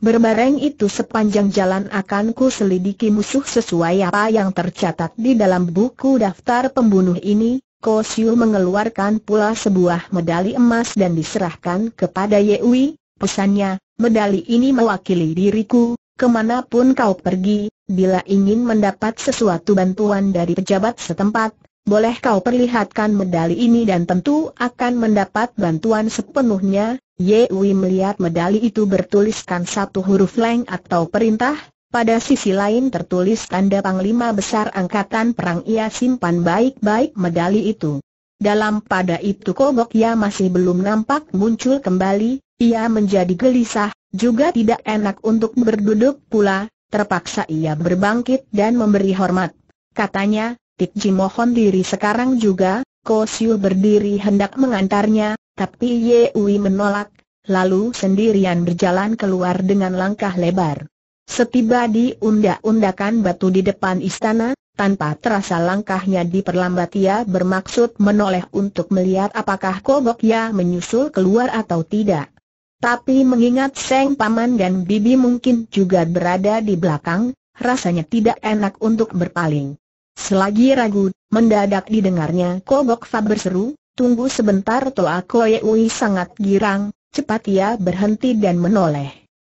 Berbareng itu sepanjang jalan akan ku selidiki musuh sesuai apa yang tercatat di dalam buku daftar pembunuh ini, Kosiu mengeluarkan pula sebuah medali emas dan diserahkan kepada Yewi, pesannya, medali ini mewakili diriku, Kemanapun kau pergi, bila ingin mendapat sesuatu bantuan dari pejabat setempat, boleh kau perlihatkan medali ini dan tentu akan mendapat bantuan sepenuhnya. Yewi melihat medali itu bertuliskan satu huruf leng atau perintah, pada sisi lain tertulis tanda Panglima Besar Angkatan Perang ia simpan baik-baik medali itu. Dalam pada itu Kobok ia masih belum nampak muncul kembali, ia menjadi gelisah, juga tidak enak untuk berduduk pula, terpaksa ia berbangkit dan memberi hormat. Katanya, Tik Ji mohon diri sekarang juga, Ko Siu berdiri hendak mengantarnya, tapi Ye Ui menolak, lalu sendirian berjalan keluar dengan langkah lebar. Setiba di undak-undakan batu di depan istana, tanpa terasa langkahnya diperlambat ia bermaksud menoleh untuk melihat apakah Kobok ya menyusul keluar atau tidak. Tapi mengingat Seng Paman dan Bibi mungkin juga berada di belakang, rasanya tidak enak untuk berpaling. Selagi ragu, mendadak didengarnya Kobok Fa berseru, tunggu sebentar Toa Koyeui sangat girang, cepat ia berhenti dan menoleh.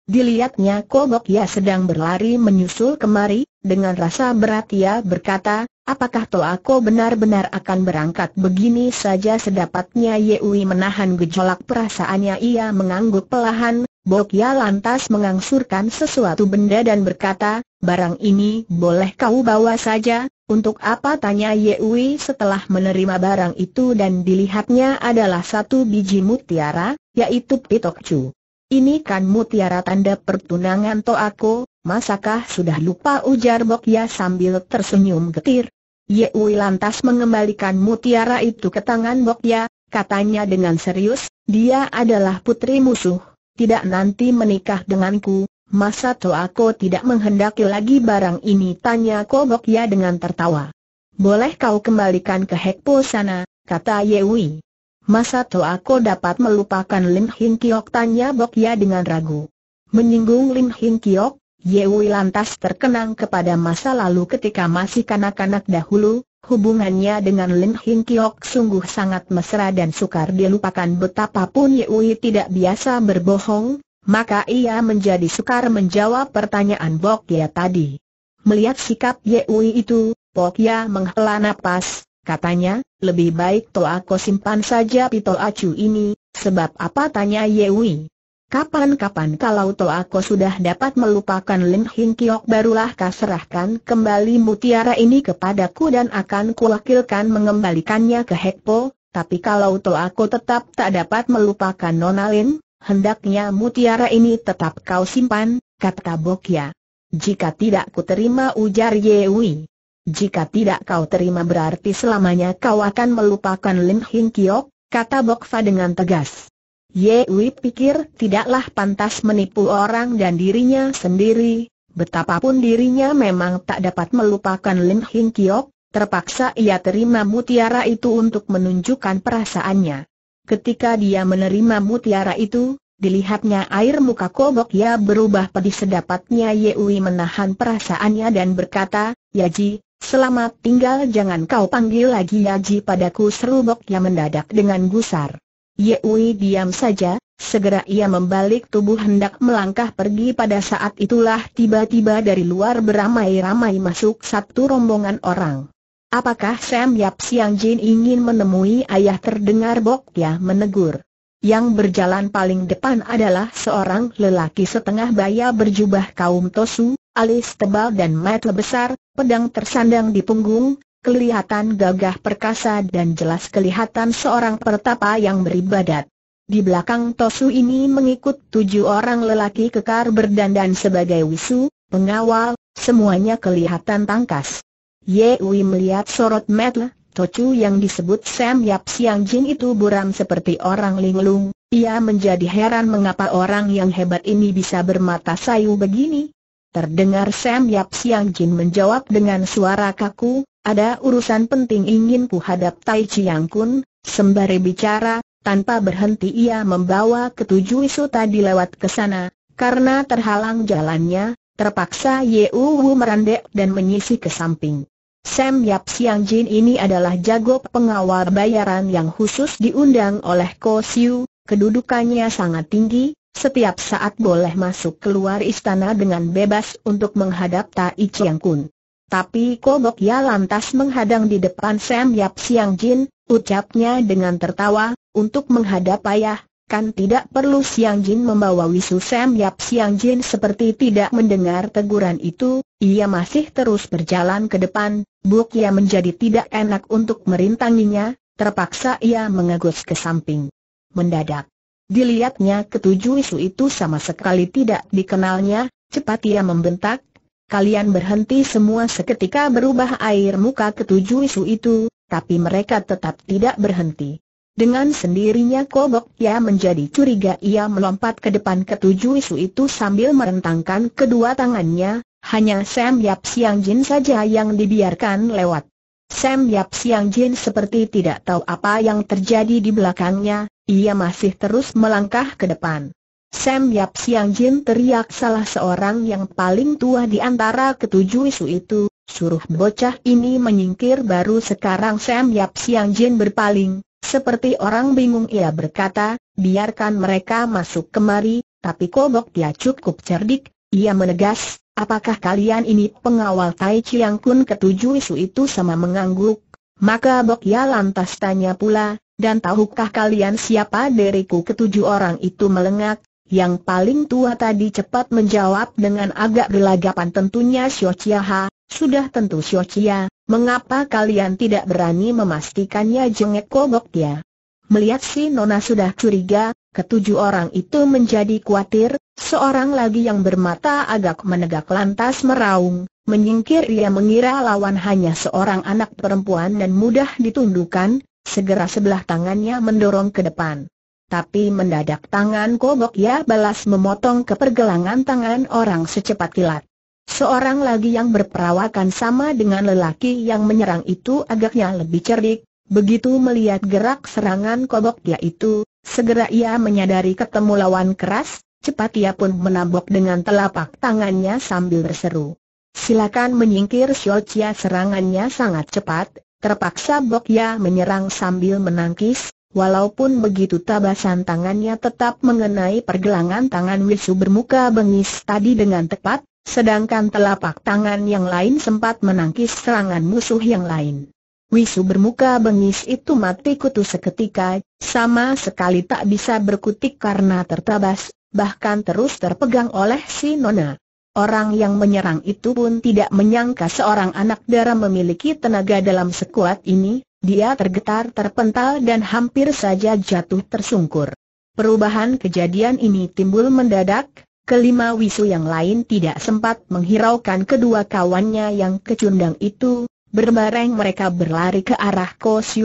Dilihatnya Kobok Ya sedang berlari menyusul kemari, dengan rasa berat ia berkata, Apakah Toako benar-benar akan berangkat begini saja sedapatnya Yewi menahan gejolak perasaannya ia mengangguk pelahan, Bokya lantas mengangsurkan sesuatu benda dan berkata, barang ini boleh kau bawa saja, untuk apa tanya Yewi setelah menerima barang itu dan dilihatnya adalah satu biji mutiara, yaitu Pitokcu. Ini kan mutiara tanda pertunangan Toako, masakah sudah lupa ujar Bokya sambil tersenyum getir. Ye Wei lantas mengembalikan mutiara itu ke tangan Bokya, katanya dengan serius, dia adalah putri musuh, tidak nanti menikah denganku, masa toh aku tidak menghendaki lagi barang ini tanya Ya dengan tertawa. Boleh kau kembalikan ke Hekpo sana, kata Yewi. Masa toh aku dapat melupakan Lim Hing Kiok tanya Bokya dengan ragu. Menyinggung Lim Hing Kiok, Wei lantas terkenang kepada masa lalu ketika masih kanak-kanak dahulu, hubungannya dengan Lin Hing Kiok sungguh sangat mesra dan sukar dilupakan betapapun Wei tidak biasa berbohong, maka ia menjadi sukar menjawab pertanyaan Bok Ya tadi. Melihat sikap Wei itu, Bok Ya menghela nafas, katanya, lebih baik toh aku simpan saja pitol Acu ini, sebab apa tanya Wei? Kapan-kapan kalau Ko sudah dapat melupakan Lim Hing Kiok barulah kau serahkan kembali mutiara ini kepadaku dan akan kuwakilkan mengembalikannya ke Hekpo, tapi kalau Ko tetap tak dapat melupakan Nona Lin, hendaknya mutiara ini tetap kau simpan, kata Bokya. Jika tidak ku terima ujar Yewi. Jika tidak kau terima berarti selamanya kau akan melupakan Lim Hing Kiok, kata Bokfa dengan tegas. Ye Yewi pikir tidaklah pantas menipu orang dan dirinya sendiri, betapapun dirinya memang tak dapat melupakan Lin Hing Kiok, terpaksa ia terima mutiara itu untuk menunjukkan perasaannya. Ketika dia menerima mutiara itu, dilihatnya air muka kobok ya berubah pedih sedapatnya Ye Yewi menahan perasaannya dan berkata, Yaji, selamat tinggal jangan kau panggil lagi Yaji padaku seru Bok yang mendadak dengan gusar. Yewi diam saja, segera ia membalik tubuh hendak melangkah pergi pada saat itulah tiba-tiba dari luar beramai-ramai masuk satu rombongan orang. Apakah Sam Yap Siang Jin ingin menemui ayah terdengar Bok Ya menegur. Yang berjalan paling depan adalah seorang lelaki setengah baya berjubah kaum Tosu, alis tebal dan mata besar, pedang tersandang di punggung, kelihatan gagah perkasa dan jelas kelihatan seorang pertapa yang beribadat. Di belakang Tosu ini mengikut tujuh orang lelaki kekar berdandan sebagai wisu, pengawal, semuanya kelihatan tangkas. Ye Wei melihat sorot mata Tosu yang disebut Sam Yap Siang Jin itu buram seperti orang linglung, ia menjadi heran mengapa orang yang hebat ini bisa bermata sayu begini. Terdengar Sam Yap Siang Jin menjawab dengan suara kaku, ada urusan penting ingin hadap Tai Chiang Kun, sembari bicara, tanpa berhenti ia membawa ketujuh isu tadi lewat ke sana, karena terhalang jalannya, terpaksa Ye Wu merendek dan menyisih ke samping. Sam Yap Siang Jin ini adalah jago pengawal bayaran yang khusus diundang oleh Ko Siu, kedudukannya sangat tinggi, setiap saat boleh masuk keluar istana dengan bebas untuk menghadap Tai Chiang Kun. Tapi Kobok Ya lantas menghadang di depan Sam Yap Siang Jin, ucapnya dengan tertawa, untuk menghadap ayah, kan tidak perlu Siang Jin membawa wisu Sam Yap Siang Jin seperti tidak mendengar teguran itu, ia masih terus berjalan ke depan, Buk Ya menjadi tidak enak untuk merintanginya, terpaksa ia mengegus ke samping. Mendadak. Dilihatnya ketujuh wisu itu sama sekali tidak dikenalnya, cepat ia membentak, Kalian berhenti semua seketika berubah air muka ketujuh isu itu, tapi mereka tetap tidak berhenti. Dengan sendirinya Kobok ia menjadi curiga ia melompat ke depan ketujuh isu itu sambil merentangkan kedua tangannya, hanya Sam Yap Siang Jin saja yang dibiarkan lewat. Sam Yap Siang Jin seperti tidak tahu apa yang terjadi di belakangnya, ia masih terus melangkah ke depan. Sam Yap Siang Jin teriak salah seorang yang paling tua di antara ketujuh isu itu, suruh bocah ini menyingkir baru sekarang Sam Yap Siang Jin berpaling, seperti orang bingung ia berkata, biarkan mereka masuk kemari, tapi kobok dia cukup cerdik, ia menegas, apakah kalian ini pengawal Tai Chiang Kun ketujuh isu itu sama mengangguk, maka Bok Ya lantas tanya pula, dan tahukah kalian siapa dariku ketujuh orang itu melengak, yang paling tua tadi cepat menjawab dengan agak gelagapan tentunya Xiao Chiaha, Sudah tentu Xiao Chia, mengapa kalian tidak berani memastikannya jengek kogok dia? Melihat si Nona sudah curiga, ketujuh orang itu menjadi kuatir. seorang lagi yang bermata agak menegak lantas meraung, menyingkir ia mengira lawan hanya seorang anak perempuan dan mudah ditundukkan, segera sebelah tangannya mendorong ke depan. Tapi mendadak tangan kobok ya balas memotong ke pergelangan tangan orang secepat kilat. Seorang lagi yang berperawakan sama dengan lelaki yang menyerang itu agaknya lebih cerdik, begitu melihat gerak serangan kobok dia itu, segera ia menyadari ketemu lawan keras, cepat ia pun menabok dengan telapak tangannya sambil berseru. Silakan menyingkir Xiao serangannya sangat cepat, terpaksa Bok Ya menyerang sambil menangkis, Walaupun begitu tabasan tangannya tetap mengenai pergelangan tangan Wisu bermuka bengis tadi dengan tepat, sedangkan telapak tangan yang lain sempat menangkis serangan musuh yang lain. Wisu bermuka bengis itu mati kutu seketika, sama sekali tak bisa berkutik karena tertabas, bahkan terus terpegang oleh si Nona. Orang yang menyerang itu pun tidak menyangka seorang anak darah memiliki tenaga dalam sekuat ini, dia tergetar terpental dan hampir saja jatuh tersungkur. Perubahan kejadian ini timbul mendadak, kelima wisu yang lain tidak sempat menghiraukan kedua kawannya yang kecundang itu, berbareng mereka berlari ke arah kos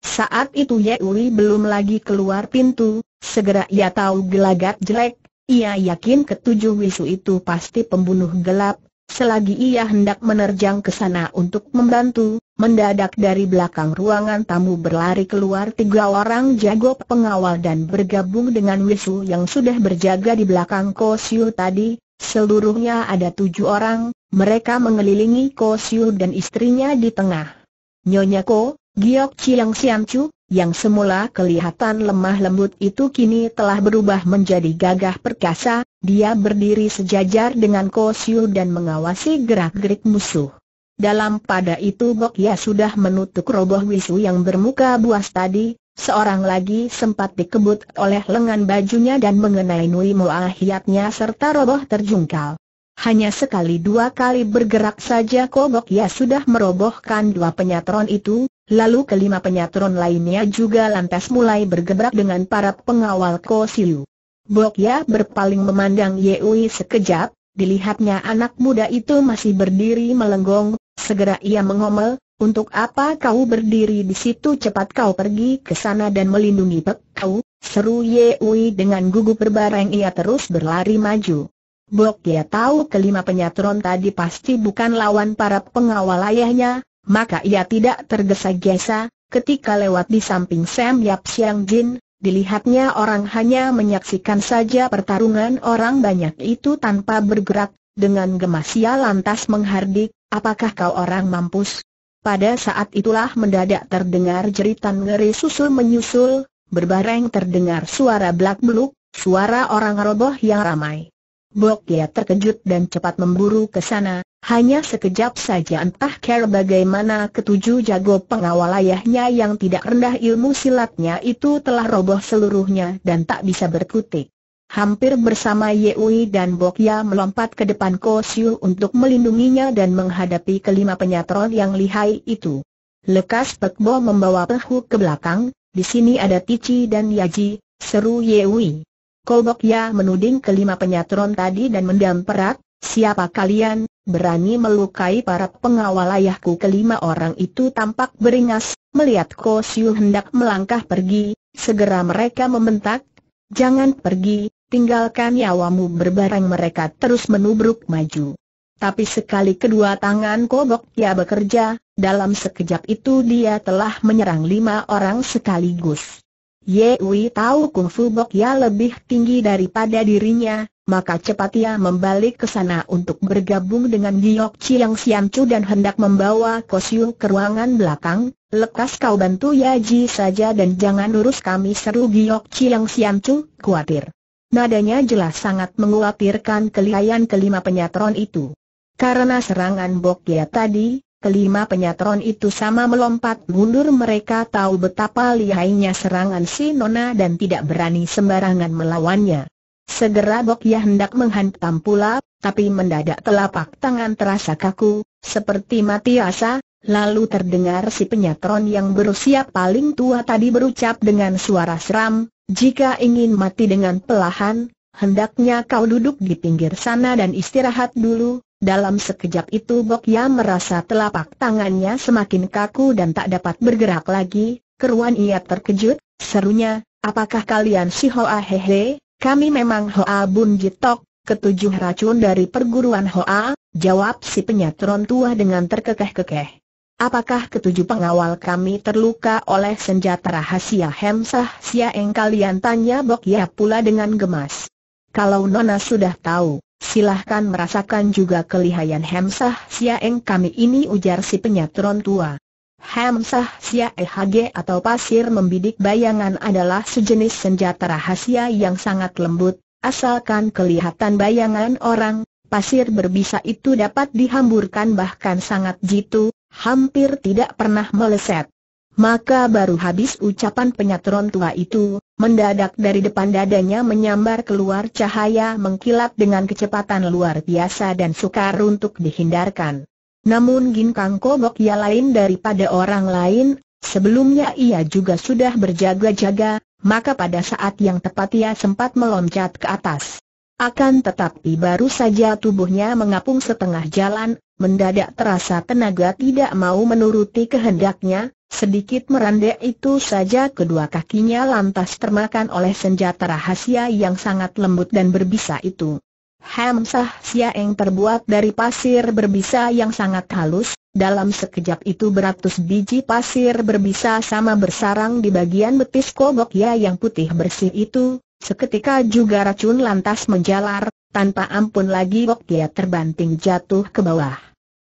Saat itu Yehui belum lagi keluar pintu, segera ia tahu gelagat jelek, ia yakin ketujuh wisu itu pasti pembunuh gelap, Selagi ia hendak menerjang ke sana untuk membantu, mendadak dari belakang ruangan tamu berlari keluar tiga orang jago pengawal dan bergabung dengan Wisu yang sudah berjaga di belakang Kosiu tadi, seluruhnya ada tujuh orang, mereka mengelilingi Kosiu dan istrinya di tengah. Nyonya Ko, Giok Chiang cu? yang semula kelihatan lemah lembut itu kini telah berubah menjadi gagah perkasa, dia berdiri sejajar dengan Ko Siu dan mengawasi gerak-gerik musuh. Dalam pada itu Bok Ya sudah menutup roboh wisu yang bermuka buas tadi, seorang lagi sempat dikebut oleh lengan bajunya dan mengenai Nui Moa hiatnya serta roboh terjungkal. Hanya sekali dua kali bergerak saja Bok Ya sudah merobohkan dua penyatron itu, Lalu kelima penyatron lainnya juga lantas mulai bergerak dengan para pengawal Ko Siu. Bokya berpaling memandang Yeui sekejap, dilihatnya anak muda itu masih berdiri melenggong, segera ia mengomel, untuk apa kau berdiri di situ cepat kau pergi ke sana dan melindungi pek kau, seru Yeui dengan gugup berbareng ia terus berlari maju. Bok ya tahu kelima penyatron tadi pasti bukan lawan para pengawal ayahnya, maka ia tidak tergesa-gesa, ketika lewat di samping Sam Yap Siang Jin, dilihatnya orang hanya menyaksikan saja pertarungan orang banyak itu tanpa bergerak, dengan gemas ia lantas menghardik, apakah kau orang mampus? Pada saat itulah mendadak terdengar jeritan ngeri susul menyusul, berbareng terdengar suara belak beluk, suara orang roboh yang ramai. Bok ya terkejut dan cepat memburu ke sana, hanya sekejap saja entah care bagaimana ketujuh jago pengawal ayahnya yang tidak rendah ilmu silatnya itu telah roboh seluruhnya dan tak bisa berkutik. Hampir bersama Yeui dan Bokya melompat ke depan Siu untuk melindunginya dan menghadapi kelima penyatron yang lihai itu. Lekas Bo membawa perahu ke belakang, di sini ada Tici dan Yaji, seru Yeui. Bokya menuding kelima penyatron tadi dan mendam perak, siapa kalian, berani melukai para pengawal ayahku kelima orang itu tampak beringas, melihat Ko Siu hendak melangkah pergi, segera mereka membentak, jangan pergi, tinggalkan nyawamu berbareng mereka terus menubruk maju. Tapi sekali kedua tangan kobok ia bekerja, dalam sekejap itu dia telah menyerang lima orang sekaligus. Ye Wei tahu kungfu bok ya lebih tinggi daripada dirinya, maka cepat ia membalik ke sana untuk bergabung dengan Giok Chiang Sian Chu dan hendak membawa Kosiu ke ruangan belakang. Lekas kau bantu ya Ji saja dan jangan urus kami seru Giok Chiang Sian Chu, khawatir. Nadanya jelas sangat menguatirkan kelihayan kelima penyatron itu. Karena serangan Bokya tadi, kelima penyatron itu sama melompat mundur mereka tahu betapa lihainya serangan si Nona dan tidak berani sembarangan melawannya. Segera Bok Yah hendak menghantam pula, tapi mendadak telapak tangan terasa kaku, seperti mati asa, lalu terdengar si penyatron yang berusia paling tua tadi berucap dengan suara seram, jika ingin mati dengan pelahan, hendaknya kau duduk di pinggir sana dan istirahat dulu. Dalam sekejap itu Bok Yah merasa telapak tangannya semakin kaku dan tak dapat bergerak lagi, keruan ia terkejut, serunya, apakah kalian si Hoa Hehe? Kami memang Hoa Bun Jitok, ketujuh racun dari perguruan Hoa, jawab si penyatron tua dengan terkekeh-kekeh. Apakah ketujuh pengawal kami terluka oleh senjata rahasia Hemsah Siaeng kalian tanya Bok Ya pula dengan gemas. Kalau Nona sudah tahu, silahkan merasakan juga kelihayan Hemsah Siaeng kami ini ujar si penyatron tua. Hamsah EHG atau pasir membidik bayangan adalah sejenis senjata rahasia yang sangat lembut, asalkan kelihatan bayangan orang, pasir berbisa itu dapat dihamburkan bahkan sangat jitu, hampir tidak pernah meleset. Maka baru habis ucapan penyatron tua itu, mendadak dari depan dadanya menyambar keluar cahaya mengkilap dengan kecepatan luar biasa dan sukar untuk dihindarkan. Namun Ginkang Kobok ya lain daripada orang lain, sebelumnya ia juga sudah berjaga-jaga, maka pada saat yang tepat ia sempat meloncat ke atas. Akan tetapi baru saja tubuhnya mengapung setengah jalan, mendadak terasa tenaga tidak mau menuruti kehendaknya, sedikit merandek itu saja kedua kakinya lantas termakan oleh senjata rahasia yang sangat lembut dan berbisa itu. Hamsah yang terbuat dari pasir berbisa yang sangat halus, dalam sekejap itu beratus biji pasir berbisa sama bersarang di bagian betis kobok ya yang putih bersih itu, seketika juga racun lantas menjalar, tanpa ampun lagi Bokya terbanting jatuh ke bawah.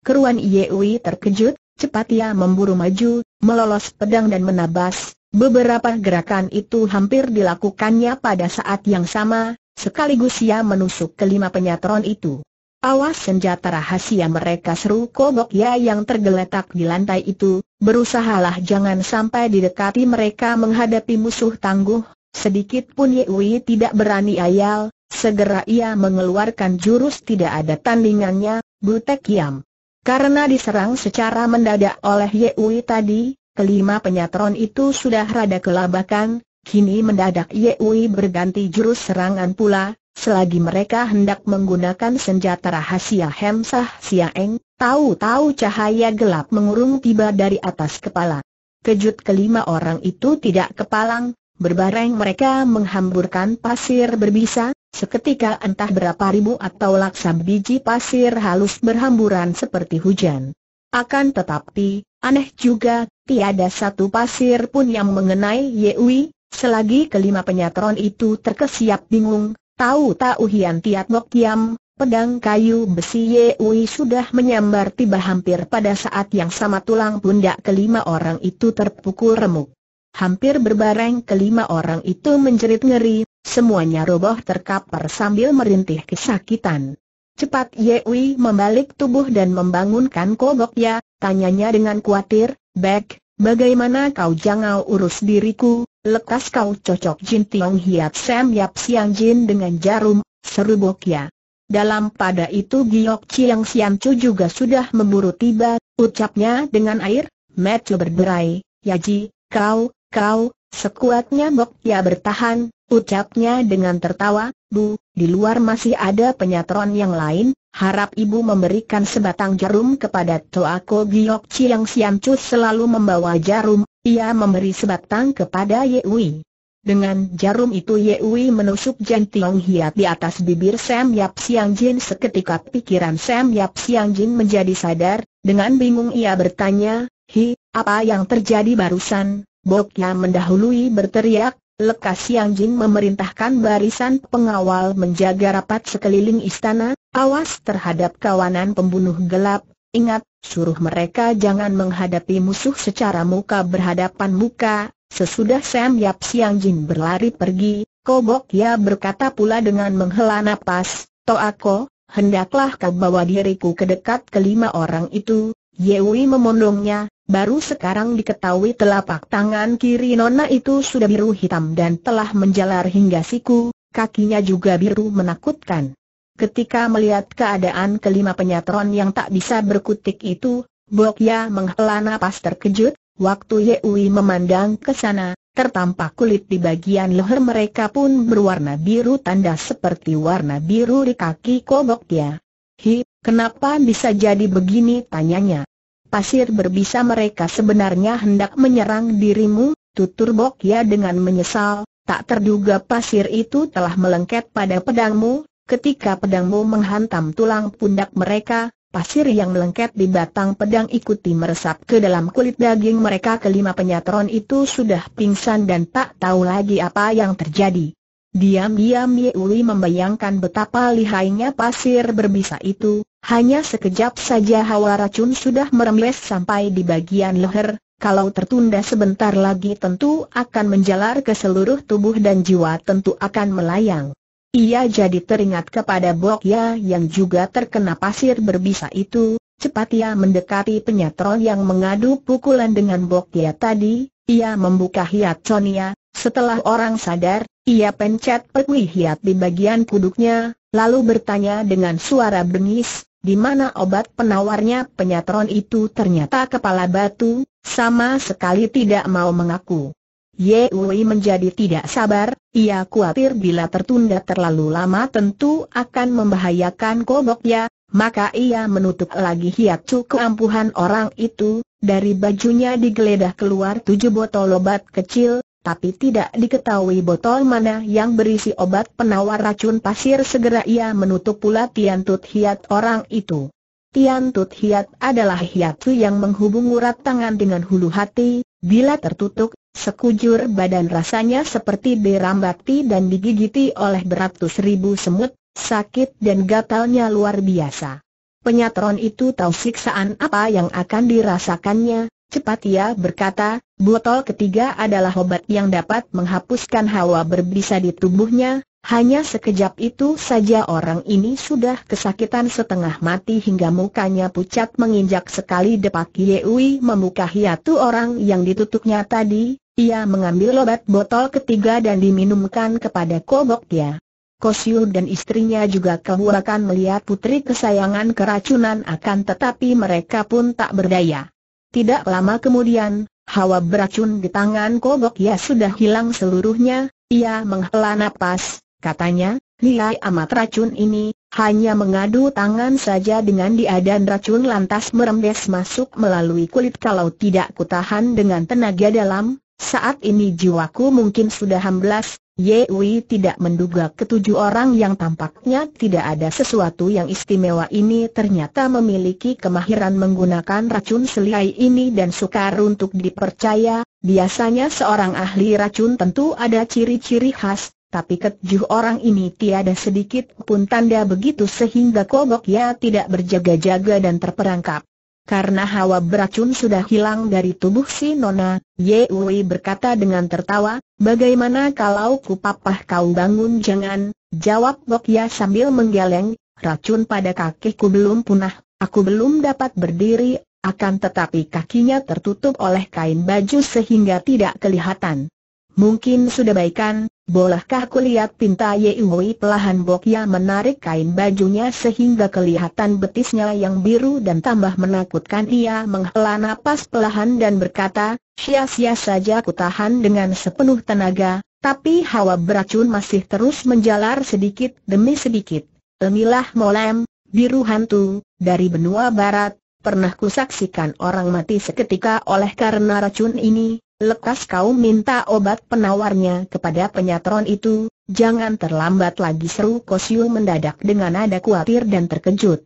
Keruan Yewi terkejut, cepat ia memburu maju, melolos pedang dan menabas, Beberapa gerakan itu hampir dilakukannya pada saat yang sama, Sekaligus ia menusuk kelima penyatron itu. Awas senjata rahasia mereka seru kobok ya yang tergeletak di lantai itu, berusahalah jangan sampai didekati mereka menghadapi musuh tangguh, sedikit pun Yewi tidak berani ayal, segera ia mengeluarkan jurus tidak ada tandingannya, Butek Yam. Karena diserang secara mendadak oleh Yewi tadi, kelima penyatron itu sudah rada kelabakan, Kini mendadak Yeui berganti jurus serangan pula, selagi mereka hendak menggunakan senjata rahasia Hemsah Siaeng, tahu-tahu cahaya gelap mengurung tiba dari atas kepala. Kejut kelima orang itu tidak kepalang, berbareng mereka menghamburkan pasir berbisa, seketika entah berapa ribu atau laksa biji pasir halus berhamburan seperti hujan. Akan tetapi, aneh juga, tiada satu pasir pun yang mengenai Yewi, Selagi kelima penyatron itu terkesiap bingung, tahu-tahu Hian Tiat Mok Kiam, pedang kayu besi Ye Yewi sudah menyambar tiba hampir pada saat yang sama tulang pundak kelima orang itu terpukul remuk. Hampir berbareng kelima orang itu menjerit ngeri, semuanya roboh terkapar sambil merintih kesakitan. Cepat Ye Yewi membalik tubuh dan membangunkan koboknya, tanyanya dengan khawatir, Bek, Bagaimana kau jangan urus diriku, lekas kau cocok Jin Tiong Hiap Sam Yap Siang Jin dengan jarum, seru Bokia. Ya. Dalam pada itu Giok Chiang Siam Chu juga sudah memburu tiba, ucapnya dengan air, Matthew berderai, Yaji, kau, kau, sekuatnya Bokia ya bertahan, ucapnya dengan tertawa, Bu, di luar masih ada penyatron yang lain, harap ibu memberikan sebatang jarum kepada Toako Giok Chiang Siam Chu selalu membawa jarum, ia memberi sebatang kepada Yewi. Dengan jarum itu Yewi menusuk Jen Tiong Hiat di atas bibir Sam Yap Siang Jin seketika pikiran Sam Yap Siang Jin menjadi sadar, dengan bingung ia bertanya, Hi, apa yang terjadi barusan? Boknya mendahului berteriak, Lekas Yang Jin memerintahkan barisan pengawal menjaga rapat sekeliling istana, awas terhadap kawanan pembunuh gelap, ingat, suruh mereka jangan menghadapi musuh secara muka berhadapan muka. Sesudah Sam Yap Siang Jin berlari pergi, Kobok Ya berkata pula dengan menghela napas, Toako, hendaklah kau bawa diriku ke dekat kelima orang itu, Yewi memondongnya, Baru sekarang diketahui telapak tangan kiri Nona itu sudah biru hitam dan telah menjalar hingga siku, kakinya juga biru menakutkan. Ketika melihat keadaan kelima penyatron yang tak bisa berkutik itu, Bokya menghela napas terkejut, waktu Yeui memandang ke sana, tertampak kulit di bagian leher mereka pun berwarna biru tanda seperti warna biru di kaki Kobokya. Hi, kenapa bisa jadi begini tanyanya pasir berbisa mereka sebenarnya hendak menyerang dirimu, tutur Bokya dengan menyesal, tak terduga pasir itu telah melengket pada pedangmu, ketika pedangmu menghantam tulang pundak mereka, pasir yang melengket di batang pedang ikuti meresap ke dalam kulit daging mereka kelima penyatron itu sudah pingsan dan tak tahu lagi apa yang terjadi. Diam-diam Yeuli membayangkan betapa lihainya pasir berbisa itu, hanya sekejap saja hawa racun sudah merembes sampai di bagian leher, kalau tertunda sebentar lagi tentu akan menjalar ke seluruh tubuh dan jiwa tentu akan melayang. Ia jadi teringat kepada Bokya yang juga terkena pasir berbisa itu, cepat ia mendekati penyatrol yang mengadu pukulan dengan Bokya tadi, ia membuka hiat Sonia, setelah orang sadar, ia pencet pekwi hiat di bagian kuduknya, lalu bertanya dengan suara bengis, di mana obat penawarnya penyatron itu ternyata kepala batu, sama sekali tidak mau mengaku. Ye Wei menjadi tidak sabar, ia khawatir bila tertunda terlalu lama tentu akan membahayakan koboknya, maka ia menutup lagi hiacu keampuhan orang itu, dari bajunya digeledah keluar tujuh botol obat kecil, tapi tidak diketahui botol mana yang berisi obat penawar racun pasir segera ia menutup pula tiantut hiat orang itu. Tiantut hiat adalah hiatu yang menghubung urat tangan dengan hulu hati, bila tertutup, sekujur badan rasanya seperti dirambati dan digigiti oleh beratus ribu semut, sakit dan gatalnya luar biasa. Penyatron itu tahu siksaan apa yang akan dirasakannya, Cepat ia berkata, botol ketiga adalah obat yang dapat menghapuskan hawa berbisa di tubuhnya, hanya sekejap itu saja orang ini sudah kesakitan setengah mati hingga mukanya pucat menginjak sekali depak Yewi membuka hiatu orang yang ditutupnya tadi, ia mengambil obat botol ketiga dan diminumkan kepada koboknya. Kosyul dan istrinya juga kewalahan melihat putri kesayangan keracunan akan tetapi mereka pun tak berdaya. Tidak lama kemudian, hawa beracun di tangan kobok ya sudah hilang seluruhnya, ia menghela napas, katanya, nilai amat racun ini, hanya mengadu tangan saja dengan diadan racun lantas merembes masuk melalui kulit kalau tidak kutahan dengan tenaga dalam, saat ini jiwaku mungkin sudah hamblas, Ye Wei tidak menduga ketujuh orang yang tampaknya tidak ada sesuatu yang istimewa ini ternyata memiliki kemahiran menggunakan racun selai ini dan sukar untuk dipercaya, biasanya seorang ahli racun tentu ada ciri-ciri khas, tapi ketujuh orang ini tiada sedikit pun tanda begitu sehingga kogok ya tidak berjaga-jaga dan terperangkap. Karena hawa beracun sudah hilang dari tubuh si Nona, Wei berkata dengan tertawa, bagaimana kalau kupapah kau bangun jangan, jawab Ya sambil menggeleng, racun pada kakiku belum punah, aku belum dapat berdiri, akan tetapi kakinya tertutup oleh kain baju sehingga tidak kelihatan. Mungkin sudah baikan, Bolehkah kulihat pinta Yehui pelahan Bokia ya menarik kain bajunya sehingga kelihatan betisnya yang biru dan tambah menakutkan ia menghela nafas pelahan dan berkata, sia-sia saja kutahan dengan sepenuh tenaga, tapi hawa beracun masih terus menjalar sedikit demi sedikit. Emilah Molem, biru hantu, dari benua barat, pernah kusaksikan orang mati seketika oleh karena racun ini, Lekas kau minta obat penawarnya kepada penyatron itu, jangan terlambat lagi seru Kosiu mendadak dengan nada khawatir dan terkejut.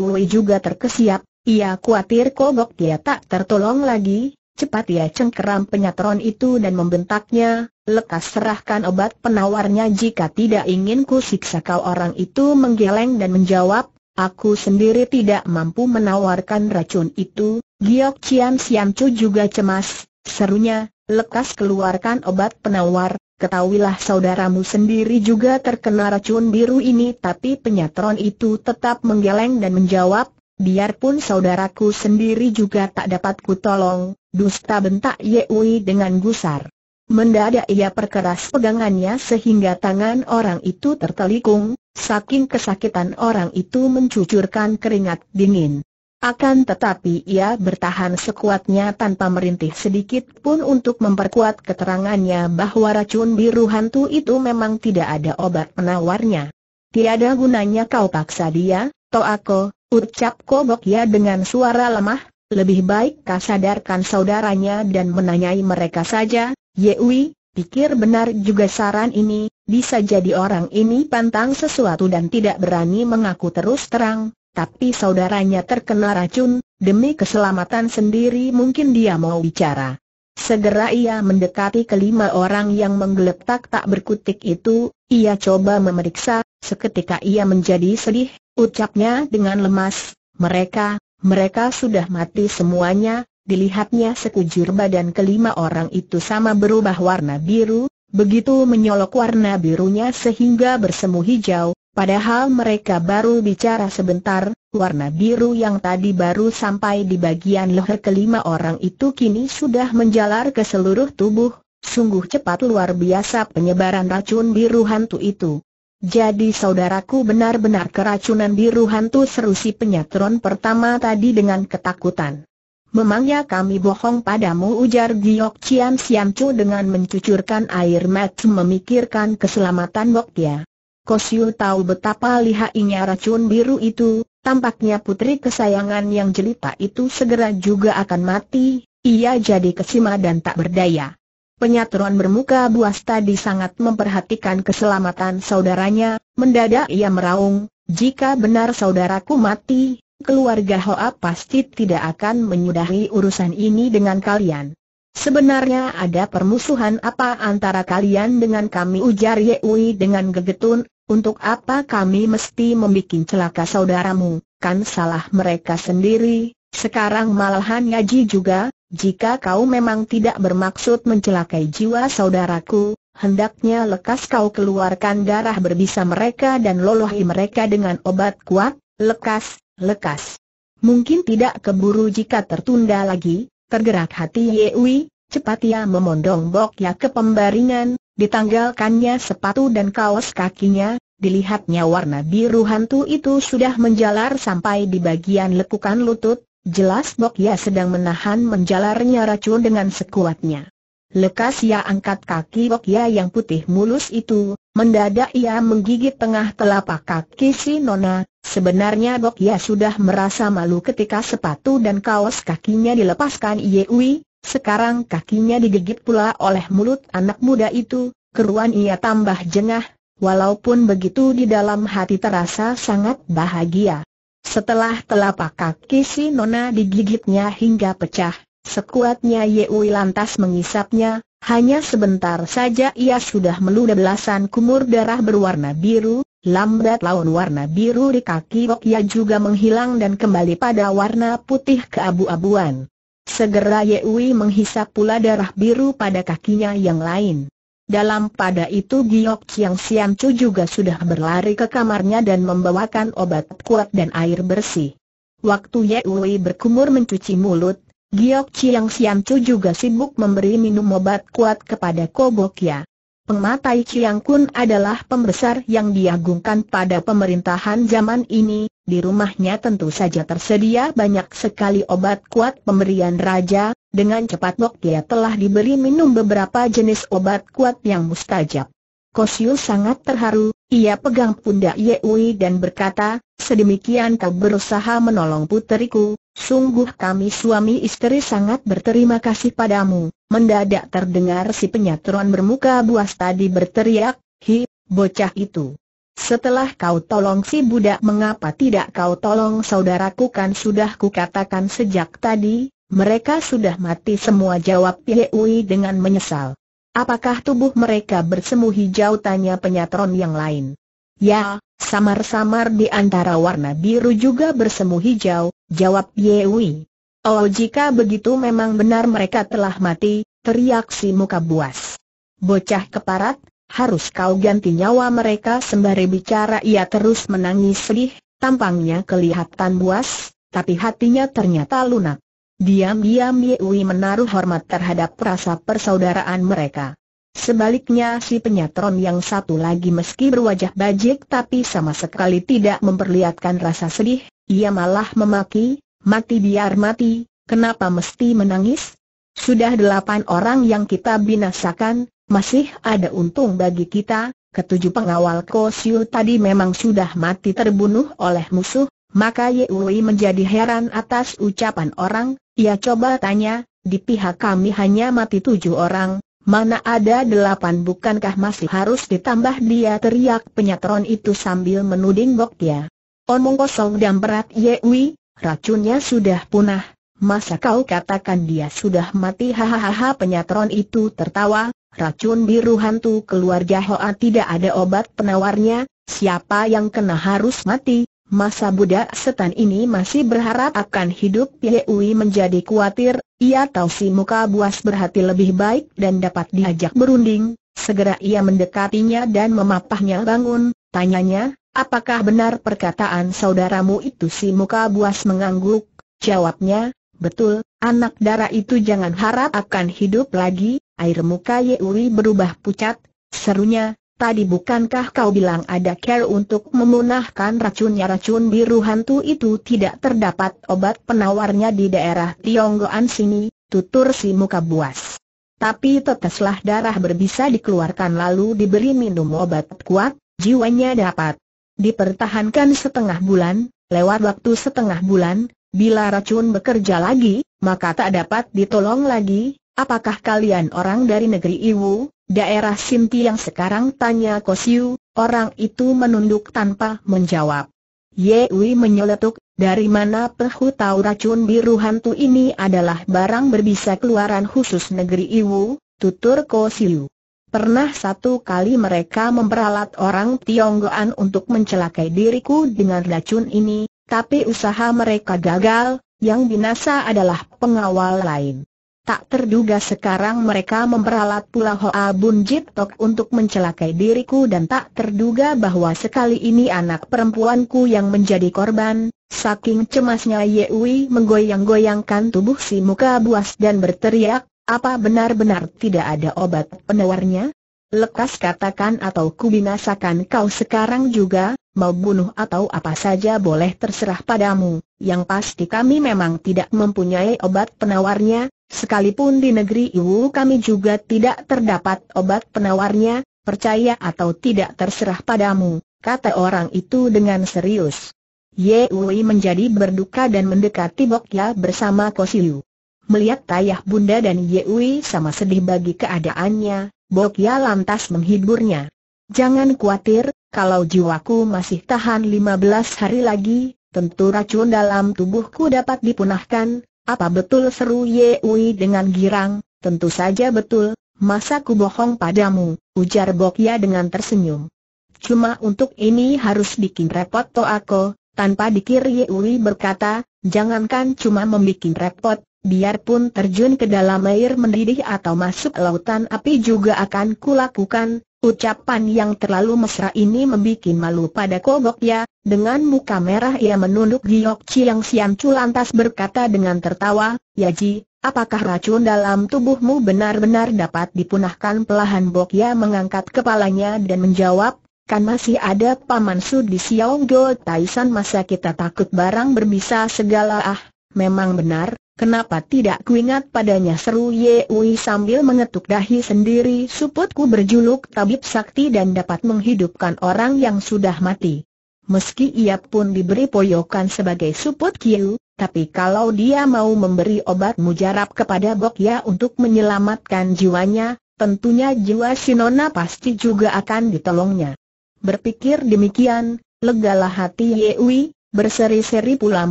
Uwe juga terkesiap, ia khawatir kogok dia tak tertolong lagi, cepat ia cengkeram penyatron itu dan membentaknya, lekas serahkan obat penawarnya jika tidak ingin ku siksa kau orang itu menggeleng dan menjawab, aku sendiri tidak mampu menawarkan racun itu, Giok Cian Siam Chu juga cemas, Serunya, lekas keluarkan obat penawar, ketahuilah saudaramu sendiri juga terkena racun biru ini tapi penyatron itu tetap menggeleng dan menjawab, biarpun saudaraku sendiri juga tak dapat kutolong, dusta bentak Yeui dengan gusar. Mendadak ia perkeras pegangannya sehingga tangan orang itu tertelikung, saking kesakitan orang itu mencucurkan keringat dingin. Akan tetapi ia bertahan sekuatnya tanpa merintih sedikit pun untuk memperkuat keterangannya bahwa racun biru hantu itu memang tidak ada obat penawarnya. Tiada gunanya kau paksa dia, aku, ucap Kobok ya dengan suara lemah, lebih baik kau sadarkan saudaranya dan menanyai mereka saja, Yewi, pikir benar juga saran ini, bisa jadi orang ini pantang sesuatu dan tidak berani mengaku terus terang, tapi saudaranya terkena racun, demi keselamatan sendiri mungkin dia mau bicara. Segera ia mendekati kelima orang yang menggeletak tak berkutik itu, ia coba memeriksa, seketika ia menjadi sedih, ucapnya dengan lemas, mereka, mereka sudah mati semuanya, dilihatnya sekujur badan kelima orang itu sama berubah warna biru, begitu menyolok warna birunya sehingga bersemu hijau, Padahal mereka baru bicara sebentar, warna biru yang tadi baru sampai di bagian leher kelima orang itu kini sudah menjalar ke seluruh tubuh, sungguh cepat luar biasa penyebaran racun biru hantu itu. Jadi saudaraku benar-benar keracunan biru hantu seru si penyatron pertama tadi dengan ketakutan. Memangnya kami bohong padamu ujar Giok Cian Siam dengan mencucurkan air mat memikirkan keselamatan Boktia. Kosiu tahu betapa lihainya racun biru itu, tampaknya putri kesayangan yang jelita itu segera juga akan mati, ia jadi kesima dan tak berdaya. Penyatuan bermuka buas tadi sangat memperhatikan keselamatan saudaranya, mendadak ia meraung, jika benar saudaraku mati, keluarga Hoa pasti tidak akan menyudahi urusan ini dengan kalian. Sebenarnya ada permusuhan apa antara kalian dengan kami ujar Yehui dengan gegetun, untuk apa kami mesti membuat celaka saudaramu, kan salah mereka sendiri, sekarang malahan ngaji juga, jika kau memang tidak bermaksud mencelakai jiwa saudaraku, hendaknya lekas kau keluarkan darah berbisa mereka dan lolohi mereka dengan obat kuat, lekas, lekas. Mungkin tidak keburu jika tertunda lagi, tergerak hati Yewi, cepat ia memondong Bok ya ke pembaringan, ditanggalkannya sepatu dan kaos kakinya, dilihatnya warna biru hantu itu sudah menjalar sampai di bagian lekukan lutut, jelas Bok Ya sedang menahan menjalarnya racun dengan sekuatnya. Lekas ia angkat kaki Bok Ya yang putih mulus itu, mendadak ia menggigit tengah telapak kaki si Nona, sebenarnya Bok Ya sudah merasa malu ketika sepatu dan kaos kakinya dilepaskan Yewi, sekarang kakinya digigit pula oleh mulut anak muda itu, keruan ia tambah jengah, walaupun begitu di dalam hati terasa sangat bahagia. Setelah telapak kaki si Nona digigitnya hingga pecah, sekuatnya Yeui lantas mengisapnya, hanya sebentar saja ia sudah meludah belasan kumur darah berwarna biru, lambat laun warna biru di kaki ia juga menghilang dan kembali pada warna putih keabu-abuan. Segera Yewi menghisap pula darah biru pada kakinya yang lain. Dalam pada itu Giok Chiang Siang Chu juga sudah berlari ke kamarnya dan membawakan obat kuat dan air bersih. Waktu Ye Wei berkumur mencuci mulut, Giok Chiang Siang Chu juga sibuk memberi minum obat kuat kepada Kobokya. Pengmatai Chiang Kun adalah pembesar yang diagungkan pada pemerintahan zaman ini, di rumahnya tentu saja tersedia banyak sekali obat kuat pemberian raja, dengan cepat Bok dia telah diberi minum beberapa jenis obat kuat yang mustajab. Kosiu sangat terharu, ia pegang pundak Yewi dan berkata, sedemikian kau berusaha menolong puteriku, sungguh kami suami istri sangat berterima kasih padamu. Mendadak terdengar si penyaturan bermuka buas tadi berteriak, hi, bocah itu. Setelah kau tolong si budak mengapa tidak kau tolong saudaraku kan sudah kukatakan sejak tadi, mereka sudah mati semua jawab Yehui dengan menyesal. Apakah tubuh mereka bersemu hijau tanya penyatron yang lain. Ya, samar-samar di antara warna biru juga bersemu hijau, jawab Yewi. Oh jika begitu memang benar mereka telah mati, teriak si muka buas. Bocah keparat, harus kau ganti nyawa mereka sembari bicara ia terus menangis sedih, tampangnya kelihatan buas, tapi hatinya ternyata lunak. Diam-diam Yewi menaruh hormat terhadap rasa persaudaraan mereka. Sebaliknya si penyatron yang satu lagi meski berwajah bajik tapi sama sekali tidak memperlihatkan rasa sedih, ia malah memaki, mati biar mati, kenapa mesti menangis? Sudah delapan orang yang kita binasakan, masih ada untung bagi kita, ketujuh pengawal Kosiu tadi memang sudah mati terbunuh oleh musuh, maka Yewi menjadi heran atas ucapan orang, ia coba tanya, di pihak kami hanya mati tujuh orang, mana ada delapan bukankah masih harus ditambah dia teriak penyatron itu sambil menuding boknya. Omong kosong dan berat Yewi, racunnya sudah punah, masa kau katakan dia sudah mati hahaha penyatron itu tertawa, racun biru hantu keluarga Hoa tidak ada obat penawarnya, siapa yang kena harus mati, Masa budak setan ini masih berharap akan hidup Ye Ui menjadi khawatir, ia tahu si muka buas berhati lebih baik dan dapat diajak berunding, segera ia mendekatinya dan memapahnya bangun, tanyanya, apakah benar perkataan saudaramu itu si muka buas mengangguk, jawabnya, betul, anak darah itu jangan harap akan hidup lagi, air muka Ye Ui berubah pucat, serunya, Tadi bukankah kau bilang ada care untuk memunahkan racunnya racun biru hantu itu tidak terdapat obat penawarnya di daerah Tionggoan sini, tutur si muka buas. Tapi teteslah darah berbisa dikeluarkan lalu diberi minum obat kuat, jiwanya dapat dipertahankan setengah bulan, lewat waktu setengah bulan, bila racun bekerja lagi, maka tak dapat ditolong lagi, apakah kalian orang dari negeri Iwu, Daerah Sinti yang sekarang tanya Kosiu, orang itu menunduk tanpa menjawab. Yewi menyeletuk, dari mana pehu tahu racun biru hantu ini adalah barang berbisa keluaran khusus negeri Iwu, tutur Kosiu. Pernah satu kali mereka memperalat orang Tionggoan untuk mencelakai diriku dengan racun ini, tapi usaha mereka gagal, yang binasa adalah pengawal lain. Tak terduga sekarang mereka memperalat pula Hoa Bun Tok untuk mencelakai diriku dan tak terduga bahwa sekali ini anak perempuanku yang menjadi korban. Saking cemasnya Yewi menggoyang-goyangkan tubuh si muka buas dan berteriak, apa benar-benar tidak ada obat penawarnya? Lekas katakan atau kubinasakan kau sekarang juga, mau bunuh atau apa saja boleh terserah padamu, yang pasti kami memang tidak mempunyai obat penawarnya, Sekalipun di negeri Iwu kami juga tidak terdapat obat penawarnya, percaya atau tidak terserah padamu, kata orang itu dengan serius. Ye Wei menjadi berduka dan mendekati Bokya bersama Kosiu. Melihat tayah bunda dan Ye Wei sama sedih bagi keadaannya, Bokya lantas menghiburnya. Jangan khawatir, kalau jiwaku masih tahan 15 hari lagi, tentu racun dalam tubuhku dapat dipunahkan, apa betul seru Ye Wei dengan girang? Tentu saja betul, masa ku bohong padamu, ujar Bokya dengan tersenyum. Cuma untuk ini harus bikin repot to aku. tanpa dikir Ye Wei berkata, jangankan cuma membikin repot, biarpun terjun ke dalam air mendidih atau masuk lautan api juga akan kulakukan, Ucapan yang terlalu mesra ini membuat malu pada Kogok ya, dengan muka merah ia menunduk Giok Chiang siang Chu lantas berkata dengan tertawa, ya Ji, apakah racun dalam tubuhmu benar-benar dapat dipunahkan pelahan Bok ya mengangkat kepalanya dan menjawab, kan masih ada Paman Su di siong go Taisan masa kita takut barang berbisa segala ah, memang benar, Kenapa tidak kuingat padanya seru Ye Ui sambil mengetuk dahi sendiri suputku berjuluk tabib sakti dan dapat menghidupkan orang yang sudah mati. Meski ia pun diberi poyokan sebagai suput Kiu, tapi kalau dia mau memberi obat mujarab kepada Bokya untuk menyelamatkan jiwanya, tentunya jiwa Sinona pasti juga akan ditolongnya. Berpikir demikian, legalah hati Ye Ui, berseri-seri pula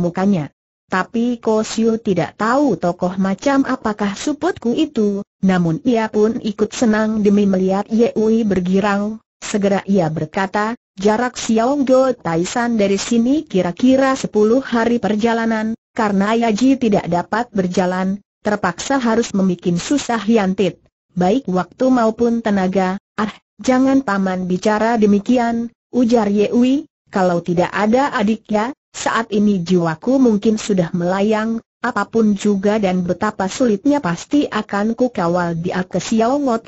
mukanya. Tapi Siu tidak tahu tokoh macam apakah suputku itu, namun ia pun ikut senang demi melihat Ye Yehui bergirang. Segera ia berkata, jarak Xiaonggo Taishan dari sini kira-kira 10 hari perjalanan, karena Yaji tidak dapat berjalan, terpaksa harus membuat susah Yantit, baik waktu maupun tenaga. Ah, jangan paman bicara demikian, ujar Ye Wei. kalau tidak ada adiknya, saat ini jiwaku mungkin sudah melayang, apapun juga dan betapa sulitnya pasti akan ku kawal dia ke Xiao Ngo